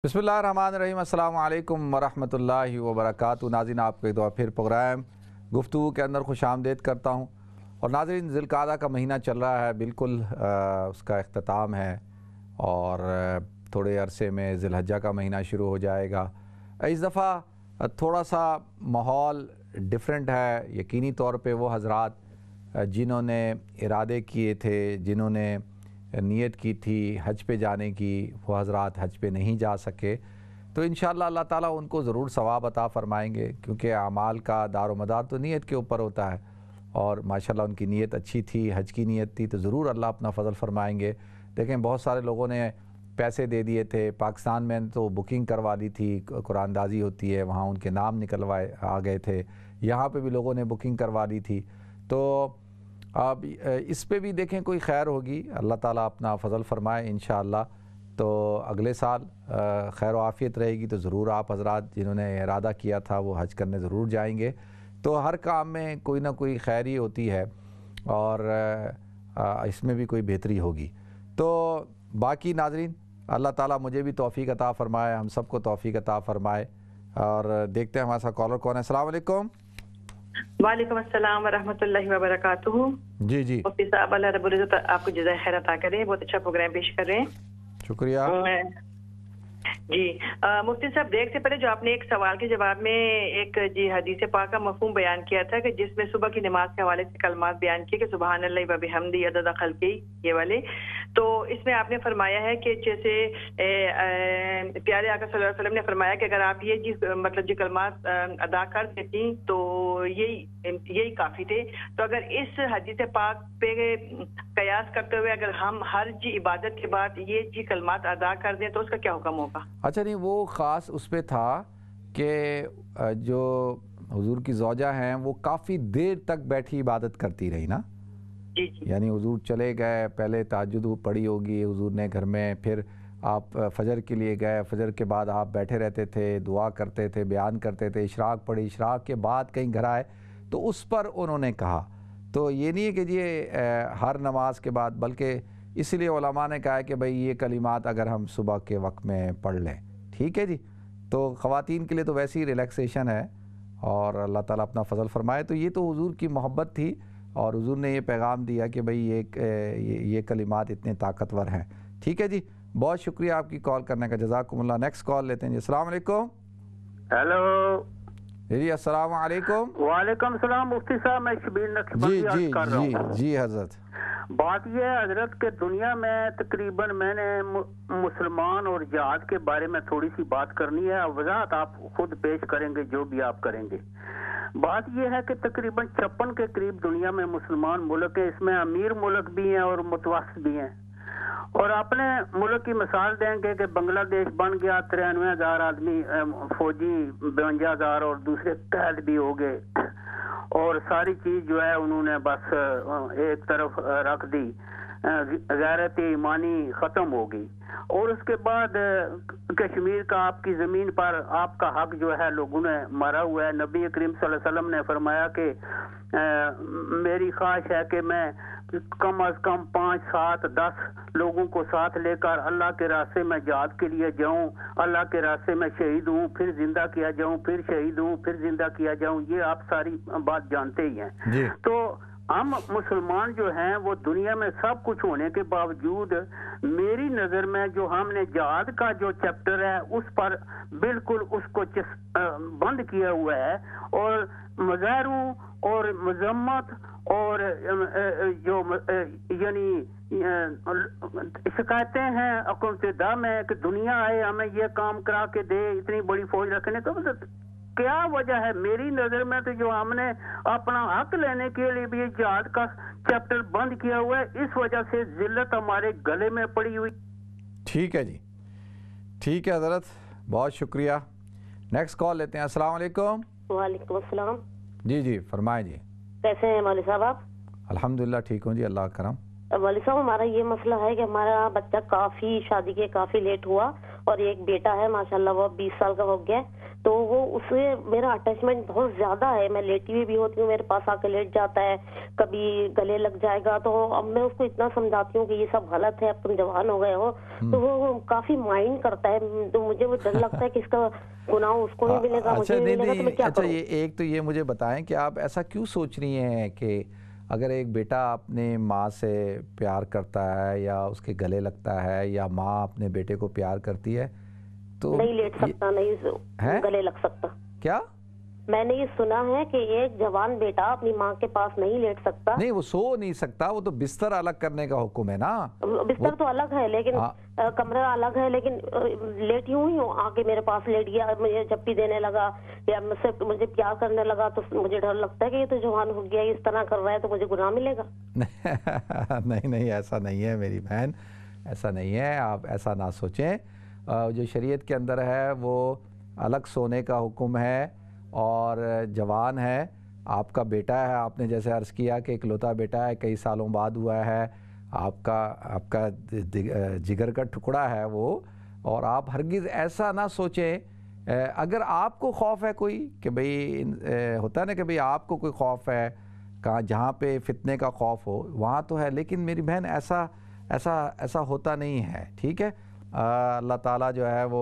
बसमीम वरहमल वबरक नाजिन आपको एक दफ़ा फिर प्रोग्राम गुफ्तु के अंदर खुश आमदेद करता हूँ और नाजरीन जिलकादा का महीना चल रहा है बिल्कुल आ, उसका अख्ताम है और थोड़े अरसे में जिलहजा का महीना शुरू हो जाएगा इस दफ़ा थोड़ा सा माहौल डिफरेंट है यकीनी तौर पर वो हजरात जिन्होंने इरादे किए थे जिन्होंने नीयत की थी हज पे जाने की वो हजरत हज पे नहीं जा सके तो इन अल्लाह ताला उनको ज़रूर सवाब अता फ़रमाएँगे क्योंकि अमाल का दार मदार तो नीयत के ऊपर होता है और माशाल्लाह उनकी नीयत अच्छी थी हज की नीयत थी तो ज़रूर अल्लाह अपना फ़जल फ़रमाएँगे देखें बहुत सारे लोगों ने पैसे दे दिए थे पाकिस्तान में तो बुकिंग करवा ली थी कुरानदाजी होती है वहाँ उनके नाम निकलवाए आ गए थे यहाँ पर भी लोगों ने बुकिंग करवा ली थी तो आप इस पर भी देखें कोई खैर होगी अल्लाह ताला अपना फजल फरमाए इन तो अगले साल खैर आफियत रहेगी तो ज़रूर आप हजरात जिन्होंने इरादा किया था वो हज करने ज़रूर जाएंगे तो हर काम में कोई ना कोई खैर ही होती है और इसमें भी कोई बेहतरी होगी तो बाकी नाजरीन अल्लाह ताला मुझे भी तोफ़ी अता फ़रमाए हम सबको तोफ़ी अता फ़रमाए और देखते हैं हमारे साथ कॉलर कौन है अलैक्म वालेकुम अस्सलाम वरहमतुल्लाहि वबरकातुहू जी जी साहब अल्लाह रब्बुल इज्जत आपको जजाय खैर अता करे बहुत अच्छा प्रोग्राम पेश कर रहे हैं शुक्रिया जी मुफ्ती साहब ब्रेक से पहले जो आपने एक सवाल के जवाब में एक जी हदीस पाक का मफहम बयान किया था कि जिसमें सुबह की नमाज के हवाले से कलमात बयान किए कि सुबह अल्लाह वब हमदी अदद की ये वाले तो इसमें आपने फरमाया है कि जैसे प्यारे आकर सल्लल्लाहु अलैहि वसल्लम ने फरमाया कि अगर आप ये जी मतलब जी कलमात अदा कर देती तो यही यही काफ़ी थे तो अगर इस हदीस पाक पे कयास करते हुए अगर हम हर जी इबादत के बाद ये जी कलमात अदा कर दें तो उसका क्या हुक्म होगा अच्छा नहीं वो ख़ास उस पर था कि जो हुजूर की जौजा हैं वो काफ़ी देर तक बैठी इबादत करती रही ना यानी हुजूर चले गए पहले ताजुद पड़ी होगी हुजूर ने घर में फिर आप फजर के लिए गए फजर के बाद आप बैठे रहते थे दुआ करते थे बयान करते थे इशराक पड़ी इशराक के बाद कहीं घर आए तो उस पर उन्होंने कहा तो ये नहीं है कि ये हर नमाज के बाद बल्कि इसलिए ओलमा ने कहा है कि भाई ये कलिमात अगर हम सुबह के वक्त में पढ़ लें ठीक है जी तो ख़वान के लिए तो वैसे ही रिलैक्सेशन है और अल्लाह ताला अपना फ़जल फरमाए तो ये तो हुजूर की मोहब्बत थी और हुजूर ने ये पैगाम दिया कि भाई ये ये, ये कलिमात इतने ताकतवर हैं ठीक है जी बहुत शुक्रिया आपकी कॉल करने का जजाकमल्ला नेक्स्ट कॉल लेते हैं जी अलकुम हेलो जी असलम वालेकुम सलाम मुफ्ती साहब मैं शबीर जी जी जी जी हजरत बात यह हजरत के दुनिया में तकरीबन मैंने मुसलमान और जहाद के बारे में थोड़ी सी बात करनी है वजाहत आप खुद पेश करेंगे जो भी आप करेंगे बात यह है कि तकरीबन छप्पन के करीब दुनिया में मुसलमान मुल्क है इसमें अमीर मुल्क भी हैं और मुतवास भी हैं और अपने मुल्क की मिसाल देंगे कि बांग्लादेश बन गया तिरानवे हजार आदमी फौजी बवंजा हजार और दूसरे कैद भी हो गए और सारी चीज जो है उन्होंने बस एक तरफ रख दी गैरत ईमानी ख़त्म होगी और उसके बाद कश्मीर का आपकी ज़मीन पर आपका हक जो है लोगों ने मारा हुआ है नबी करीम वसल्लम ने फरमाया कि मेरी ख्वाहिश है कि मैं कम अज कम पाँच सात दस लोगों को साथ लेकर अल्लाह के रास्ते में जाद के लिए जाऊं अल्लाह के रास्ते में शहीद हूं फिर जिंदा किया जाऊं फिर शहीद हूं फिर जिंदा किया जाऊं ये आप सारी बात जानते ही हैं तो हम मुसलमान जो हैं वो दुनिया में सब कुछ होने के बावजूद मेरी नज़र में जो हमने जाद का जो चैप्टर है उस पर बिल्कुल उसको बंद किया हुआ है और मजहरू और मजम्मत और जो यानी शिकायतें हैं दम है कि दुनिया आए हमें ये काम करा के दे इतनी बड़ी फौज रखने का मतलब क्या वजह है मेरी नजर में तो जो हमने अपना हक लेने के लिए भी जहाद का चैप्टर बंद किया हुआ है इस वजह से जिल्लत हमारे गले में पड़ी हुई ठीक है जी ठीक है हजरत बहुत शुक्रिया नेक्स्ट कॉल लेते हैं असलामेकुम वालेकुम जी जी फरमाए जी कैसे हैं मौली साहब आप अल्हम्दुलिल्लाह ठीक हूँ जी अल्लाह करम मौली साहब हमारा ये मसला है कि हमारा बच्चा काफी शादी के काफी लेट हुआ और एक बेटा है माशाल्लाह वो बीस साल का हो गया तो वो उससे मेरा अटैचमेंट बहुत ज्यादा है मैं लेटी हुई भी होती हूँ मेरे पास आके लेट जाता है कभी गले लग जाएगा तो अब मैं उसको इतना समझाती हूँ कि ये सब गलत है अब तुम जवान हो गए हो तो वो हम्म। काफी माइंड करता है तो मुझे वो डर लगता है कि इसका गुनाह उसको नहीं हाँ, मिलेगा अच्छा, मुझे नहीं, नहीं, तो अच्छा ये एक तो ये मुझे बताएं कि आप ऐसा क्यों सोच रही हैं कि अगर एक बेटा अपने माँ से प्यार करता है या उसके गले लगता है या माँ अपने बेटे को प्यार करती है तो नहीं लेट सकता नहीं है? गले लग सकता क्या मैंने ये सुना है कि एक जवान बेटा अपनी माँ के पास नहीं लेट सकता नहीं वो सो नहीं सकता वो तो बिस्तर अलग करने का हुक्म है ना बिस्तर वो... तो अलग है लेकिन आ... हाँ। कमरा अलग है लेकिन लेट यूं ही आके मेरे पास लेट गया मुझे जप्पी देने लगा या मुझसे मुझे प्यार करने लगा तो मुझे डर लगता है कि ये तो जवान हो गया इस तरह कर रहा है तो मुझे गुनाह मिलेगा नहीं नहीं ऐसा नहीं है मेरी बहन ऐसा नहीं है आप ऐसा ना सोचें जो शरीयत के अंदर है वो अलग सोने का हुक्म है और जवान है आपका बेटा है आपने जैसे अर्ज़ किया कि इकलौता बेटा है कई सालों बाद हुआ है आपका आपका जिगर का टुकड़ा है वो और आप हरगिज़ ऐसा ना सोचें अगर आपको खौफ है कोई कि भाई होता है ना कि भाई आपको कोई खौफ है कहाँ जहाँ पे फितने का खौफ हो वहाँ तो है लेकिन मेरी बहन ऐसा ऐसा ऐसा होता नहीं है ठीक है अल्लाह ताला जो है वो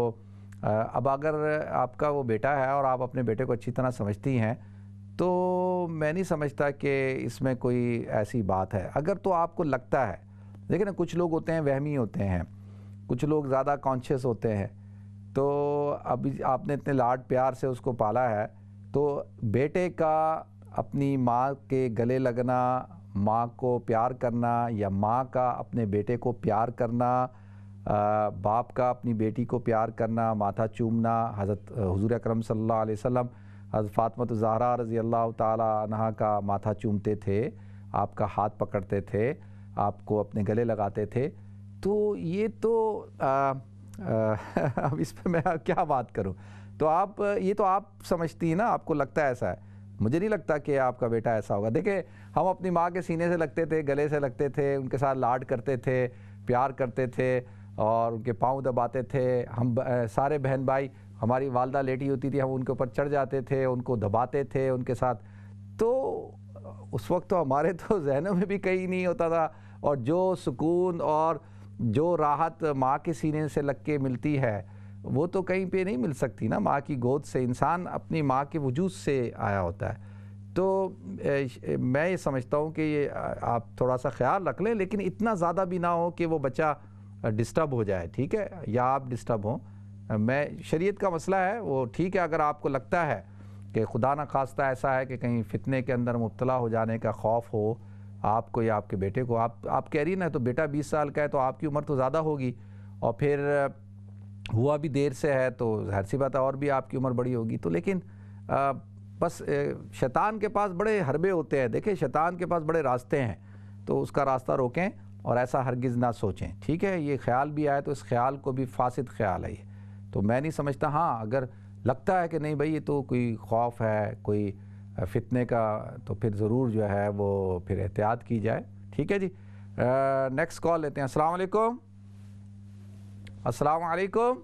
अब अगर आपका वो बेटा है और आप अपने बेटे को अच्छी तरह समझती हैं तो मैं नहीं समझता कि इसमें कोई ऐसी बात है अगर तो आपको लगता है लेकिन कुछ लोग होते हैं वहमी होते हैं कुछ लोग ज़्यादा कॉन्शियस होते हैं तो अभी आपने इतने लाड प्यार से उसको पाला है तो बेटे का अपनी माँ के गले लगना माँ को प्यार करना या माँ का अपने बेटे को प्यार करना बाप का अपनी बेटी को प्यार करना माथा चूमना हज़रत हजूर अक्रम सल्ला हजर फ़ातमत तो जहरा रज़ी अल्लाह तहा का माथा चूमते थे आपका हाथ पकड़ते थे आपको अपने गले लगाते थे तो ये तो आ, आ, अब इस पर मैं क्या बात करूँ तो आप ये तो आप समझती हैं ना आपको लगता है ऐसा है मुझे नहीं लगता कि आपका बेटा ऐसा होगा देखे हम अपनी माँ के सीने से लगते थे गले से लगते थे उनके साथ लाड करते थे प्यार करते थे और उनके पाँव दबाते थे हम सारे बहन भाई हमारी वालदा लेटी होती थी हम उनके ऊपर चढ़ जाते थे उनको दबाते थे उनके साथ तो उस वक्त तो हमारे तो जहनों में भी कहीं नहीं होता था और जो सुकून और जो राहत माँ के सीने से लग के मिलती है वो तो कहीं पे नहीं मिल सकती ना माँ की गोद से इंसान अपनी माँ के वजूद से आया होता है तो मैं ये समझता हूँ कि ये आप थोड़ा सा ख्याल रख लें लेकिन इतना ज़्यादा भी ना हो कि वो बच्चा डिस्टर्ब हो जाए ठीक है या आप डिस्टर्ब हों मैं शरीयत का मसला है वो ठीक है अगर आपको लगता है कि खुदा न खास्ता ऐसा है कि कहीं फितने के अंदर मुबतला हो जाने का खौफ हो आपको या आपके बेटे को आप आप कह रही ना तो बेटा 20 साल का है तो आपकी उम्र तो ज़्यादा होगी और फिर हुआ भी देर से है तो हर सी बात है और भी आपकी उम्र बड़ी होगी तो लेकिन आ, बस शैतान के पास बड़े हरबे होते हैं देखिए शैतान के पास बड़े रास्ते हैं तो उसका रास्ता रोकें और ऐसा हरगिज़ ना सोचें ठीक है ये ख्याल भी आया तो इस ख्याल को भी फासद ख्याल है ये तो मैं नहीं समझता हाँ अगर लगता है कि नहीं भाई ये तो कोई खौफ है कोई फितने का तो फिर ज़रूर जो है वो फिर एहतियात की जाए ठीक है जी नेक्स्ट कॉल लेते हैं अस्सलाम वालेकुम अस्सलाम वालेकुम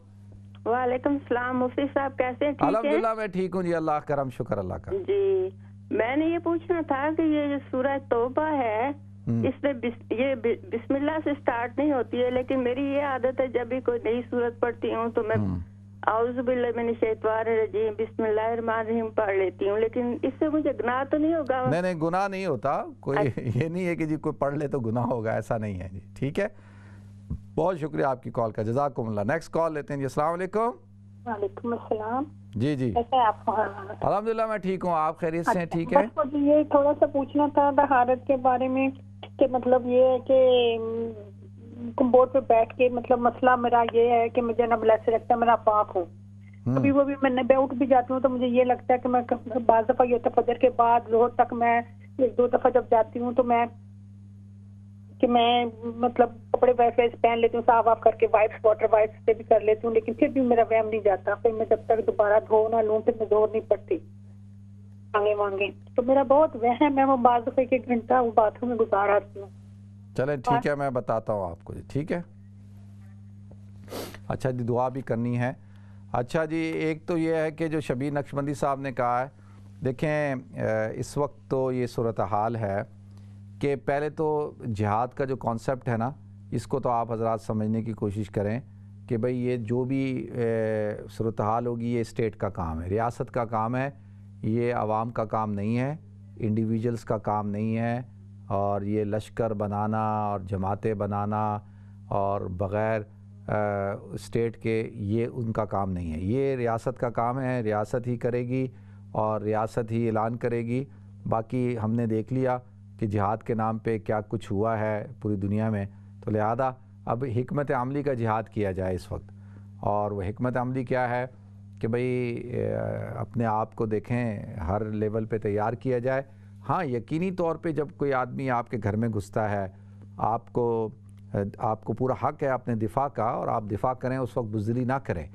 वालेकुम सलाम मुफ्ती साहब कैसे हैं अलहमदिल्ला मैं ठीक हूँ जी अल्लाह करम शुक्र अल्लाह का जी मैंने ये पूछना था कि ये जो सूरह तोबा है हम्म। इसमें ये बिस्मिल्लाह से स्टार्ट नहीं होती है लेकिन मेरी ये आदत है जब भी कोई नई सूरत पढ़ती हूँ तो मैं आउजबिल्ला हम्म। मैंने शैतवान रजीम बिस्मिल्लाहिर्रहमानिर्रहीम पढ़ लेती हूँ लेकिन इससे मुझे गुनाह तो नहीं होगा नहीं नहीं गुनाह नहीं होता कोई अच्छा। ये नहीं है कि जी कोई पढ़ ले तो गुनाह होगा ऐसा नहीं है जी ठीक है बहुत शुक्रिया आपकी कॉल का जजाकुमल्ला नेक्स्ट कॉल लेते हैं जी अस्सलाम वालेकुम अस्सलाम जी जी अलहमदिल्ला मैं ठीक हूँ आप खैरियत से अच्छा, ठीक है ये थोड़ा सा पूछना था बहारत के बारे में कि मतलब ये है कि बोर्ड पे बैठ के मतलब मसला मेरा ये है कि मुझे ना ब्लैसे लगता है मैं पाक हूँ हम्म। कभी वो भी मैं उठ भी जाती हूँ तो मुझे ये लगता है कि मैं बार दफा ये फजर के बाद जोर तक मैं एक दो दफा जब जाती हूँ तो मैं कि मैं मतलब कपड़े वैसे पहन लेती हूँ साफ वाफ करके वाइप्स वाटर वाइप्स से भी कर लेती हूँ लेकिन फिर भी मेरा वहम नहीं जाता फिर मैं जब तक दोबारा धो ना लूँ फिर मैं जोर नहीं पड़ती आगे मांगे तो मेरा बहुत वह है मैं बाज दफे एक घंटा वो बाथरूम में गुजार आती हूँ चलें ठीक है मैं बताता हूँ आपको जी ठीक है अच्छा जी दुआ भी करनी है अच्छा जी एक तो ये है कि जो शबीर नक्शबंदी साहब ने कहा है देखें इस वक्त तो ये सूरत हाल है कि पहले तो जिहाद का जो कॉन्सेप्ट है ना इसको तो आप हजरात समझने की कोशिश करें कि भाई ये जो भी सूरत हाल होगी ये स्टेट का काम है रियासत का काम है ये आवाम का काम नहीं है इंडिविजुअल्स का काम नहीं है और ये लश्कर बनाना और जमातें बनाना और बग़ैर स्टेट के ये उनका काम नहीं है ये रियासत का काम है रियासत ही करेगी और रियासत ही ऐलान करेगी बाकी हमने देख लिया कि जिहाद के नाम पे क्या कुछ हुआ है पूरी दुनिया में तो लिहाजा अब हमत अमली का जिहाद किया जाए इस वक्त और वह हमत अमली क्या है कि भाई अपने आप को देखें हर लेवल पे तैयार किया जाए हाँ यकीनी तौर पे जब कोई आदमी आपके घर में घुसता है आपको आपको पूरा हक है अपने दिफा का और आप दिफा करें उस वक्त बुजली ना करें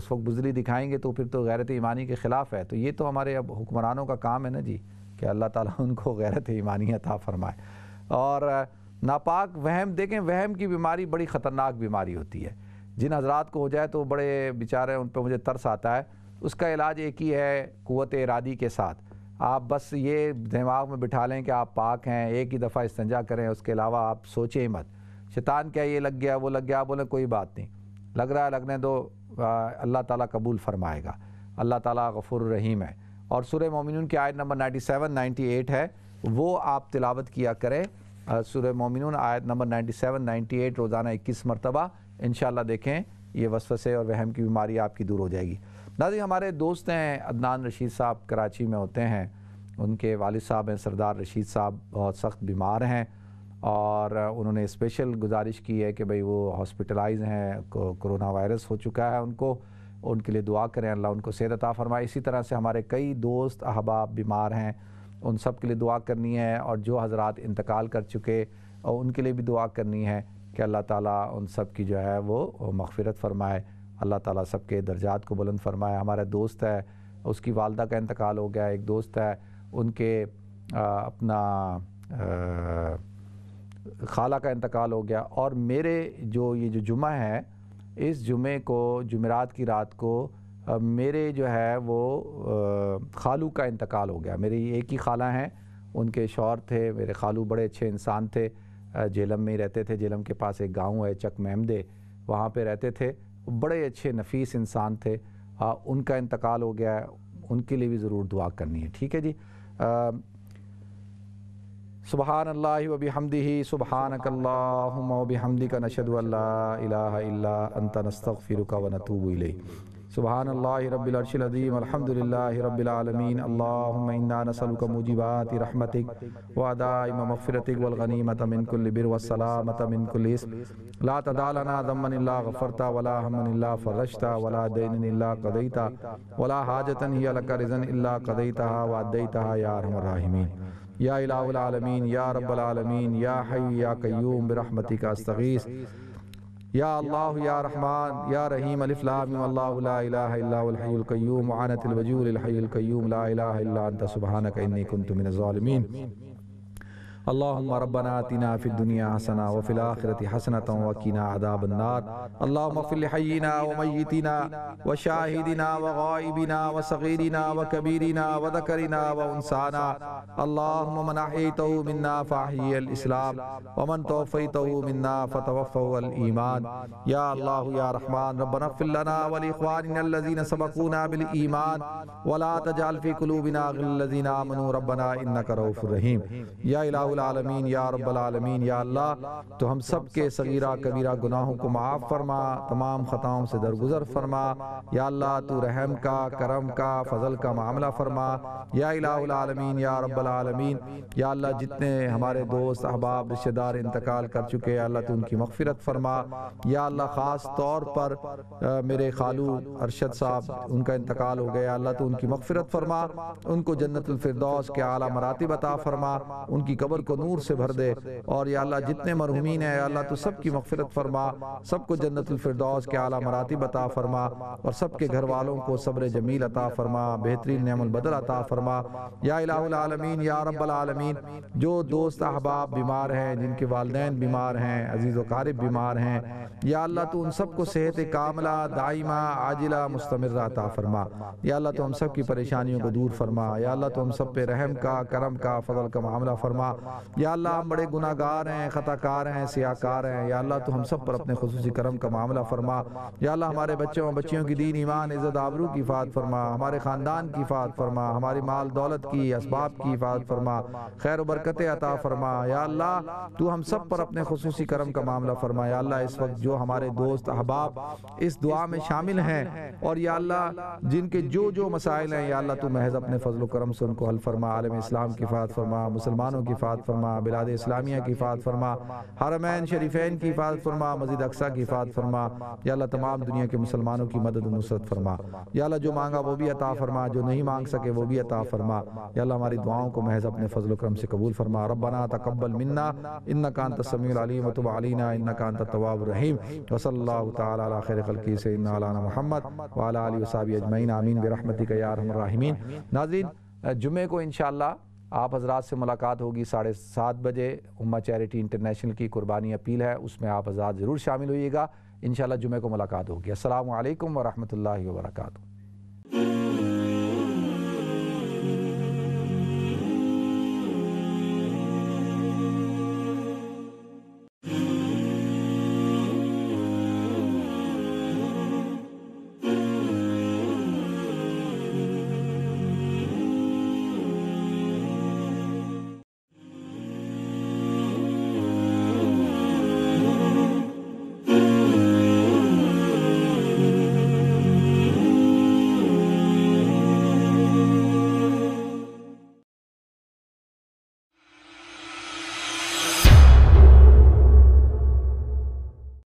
उस वक्त बुजली दिखाएंगे तो फिर तो गैरत ईमानी के ख़िलाफ़ है तो ये तो हमारे अब हुक्मरानों का काम है ना जी कि अल्लाह ताला उनको गैरत ईमानी अता फ़रमाए और नापाक वहम देखें वहम की बीमारी बड़ी ख़तरनाक बीमारी होती है जिन हजरात को हो जाए तो बड़े बेचारे उन पर मुझे तरस आता है उसका इलाज एक ही है क़वत इरादी के साथ आप बस ये दिमाग में बिठा लें कि आप पाक हैं एक ही दफ़ा इस्तंजा करें उसके अलावा आप सोचें मत शैतान क्या ये लग गया वो लग गया बोले कोई बात नहीं लग रहा है लगने दो अल्लाह ताला कबूल फरमाएगा अल्लाह ताला गफुर रहीम है और सुर मोमिन की आयत नंबर 97 98 है वो आप तिलावत किया करें सुर मोमिन आयत नंबर 97 98 रोज़ाना इक्कीस मरतबा इन देखें ये वसफसे और वहम की बीमारी आपकी दूर हो जाएगी नाजी हमारे दोस्त हैं अदनान रशीद साहब कराची में होते हैं उनके वाल साहब हैं सरदार रशीद साहब बहुत सख्त बीमार हैं और उन्होंने स्पेशल गुजारिश की है कि भाई वो हॉस्पिटलाइज हैं कोरोना वायरस हो चुका है उनको उनके लिए दुआ करें अल्लाह उनको सेहत अता फरमाए इसी तरह से हमारे कई दोस्त अहबाब बीमार हैं उन सब के लिए दुआ करनी है और जो हजरात इंतकाल कर चुके और उनके लिए भी दुआ करनी है कि अल्लाह ताला उन सब की जो है वो मगफ़रत फ़रमाए अल्लाह ताला सब के दर्जात को बुलंद फ़रमाए हमारा दोस्त है उसकी वालदा का इंतकाल हो गया एक दोस्त है उनके आ, अपना आ, खाला का इंतकाल हो गया और मेरे जो ये जो जुमा है इस जुमे को जुमेरात की रात को आ, मेरे जो है वो खालू का इंतकाल हो गया मेरी एक ही खाला हैं उनके शौर थे मेरे खालू बड़े अच्छे इंसान थे जेलम में ही रहते थे जेलम के पास एक गांव है चक महमदे वहाँ पे रहते थे बड़े अच्छे नफीस इंसान थे आ, उनका इंतकाल हो गया है उनके लिए भी ज़रूर दुआ करनी है ठीक है जी सुबहान अल्लाह वबी हमदी सुबहान अकल्ला हमदी का नशद अल्लाह अंत नस्तफ़िर का वनतूब सुबहान रबीआलशीम अलहमदिल्ला रबीआलमीन अल्लामसलक मुजीबात रहमतिक वादाई मफ़रतिक वलगनीमत मिनकुल्बिर वसलामत मिनकुलिस ला तदालना दमनला गफ़रता वला हमनला फ़रशता वला दैन कदईता वला हाजतन ही अलकरजन अल्ला कदईता वादईता यारहमराहिमीन या अलामीन या रबालमीन या हई या कयूम बरहमती का या अल्लाह या रहमान या रहीम अलिफ़्लाम सुबहानक इन कुन तुमिन अल्लाम रबना तिना फ़िल दुनिया हसना वफ़िल आखिरत हसनत वकीना अदाबन्नार अल्लाफ़िलहना वमयतना व शाहिदिना व गाइबिना व सगीरना व कबीरना व दकरना व उनसाना अल्लामनाहतो मन्ना फ़ाहीसलाम वमन तोफ़ीत मन्ना फ़तवफ़लईमान या अल्लाह या रहमान रबनफ़िलना वलिखवानजीन सबकूना बिलईमान वला तजालफ़ी कलूबिना गल्लजीना मनु रबना इन्ना करोफ़रहीम या इलाह रबीन या रबालमीन या अल्लाह तो हम सब के सगीरा कबीरा गुनाहों को माफ़ फरमा तमाम ख़ताओं से दरगुजर फरमा या अल्लाह तो रहम का करम का फजल का मामला फरमा या इलामीन या रबालमीन या अल्लाह जितने हमारे दोस्त अहबाब रिश्तेदार इंतकाल कर चुके हैं अल्लाह तो उनकी मफफरत फरमा या अल्लाह ख़ास तौर पर मेरे खालू अरशद साहब उनका इंतकाल हो गया अल्लाह तो उनकी मफफरत फरमा उनको जन्नतफरदौस के आला मराती बता फरमा उनकी कबर को नूर से भर दे और या अल्लाह जितने मरहूमिन है अल्लाह तो सबकी मगफरत फरमा सबको जन्नतफरदौस के आला मराती अता फरमा और सबके घर वालों को सब्र जमील अता फरमा बेहतरीन नमलबदल अता फरमा या आलमीन या रबालमीन जो दोस्त अहबाब बीमार हैं जिनके वालदे बीमार हैं अजीज़ वारब बीमार हैं या अल्लाह तो उन सबको सेहत कामला दाइमा आजिला मुस्तमर अता फरमा या अल्लाह तो हम सब की परेशानियों को दूर फरमा या अल्लाह तो हम सब पे रहम का करम का फजल का मामला फरमा या अल्लाह हम बड़े गुनागार हैं ख़ताकार हैं सियाकार हैं या अल्लाह तो हम सब पर अपने खसूसी करम का मामला फरमा या अल्लाह हमारे बच्चों और बच्चियों की दीन ईमान इज़्ज़त आबरू की फ़ात फरमा हमारे ख़ानदान की फ़ात फरमा हमारी माल दौलत की इसबाब की फ़ात फरमा खैर बरकत अता फरमा या अल्लाह तू हम सब पर अपने खसूसी करम का मामला फरमा या अल्लाह इस वक्त जो हमारे दोस्त अहबाब इस दुआ में शामिल हैं और या अल्लाह जिनके जो जो मसाइल हैं या अल्लाह तू महज अपने फजल करम से उनको हल फरमा आलम इस्लाम की फ़ात फरमा मुसलमानों की फ़ात फरमा बिलाद इस्लामिया की हिफात फरमा हरमैन शरीफैन की हिफात फरमा मजीद अक्सा की हिफात फरमा या अल्लाह तमाम दुनिया के मुसलमानों की मदद नुसरत फरमा या अल्लाह जो मांगा वो भी अता फरमा जो नहीं मांग सके वो भी अता फरमा या अल्लाह हमारी दुआओं को महज अपने फजल करम से कबूल फरमा रब्बना तकब्बल मिन्ना इन्ना कान तस्मील अलीम वतुब अलीना इन्ना कान तवाब रहीम वसल्लल्लाहु तआला अला खैर खल्की सय्यदना अलाना मुहम्मद व अला आलिहि व सहाबी अजमईन आमीन बिरहमतिक या अरहमर राहिमीन नाज़रीन जुमे को इंशाल्लाह आप हजरात से मुलाकात होगी साढ़े सात बजे उमा चैरिटी इंटरनेशनल की कुर्बानी अपील है उसमें आप हजरात ज़रूर शामिल होइएगा इन जुमे को मुलाकात होगी असल वरहमल वर्का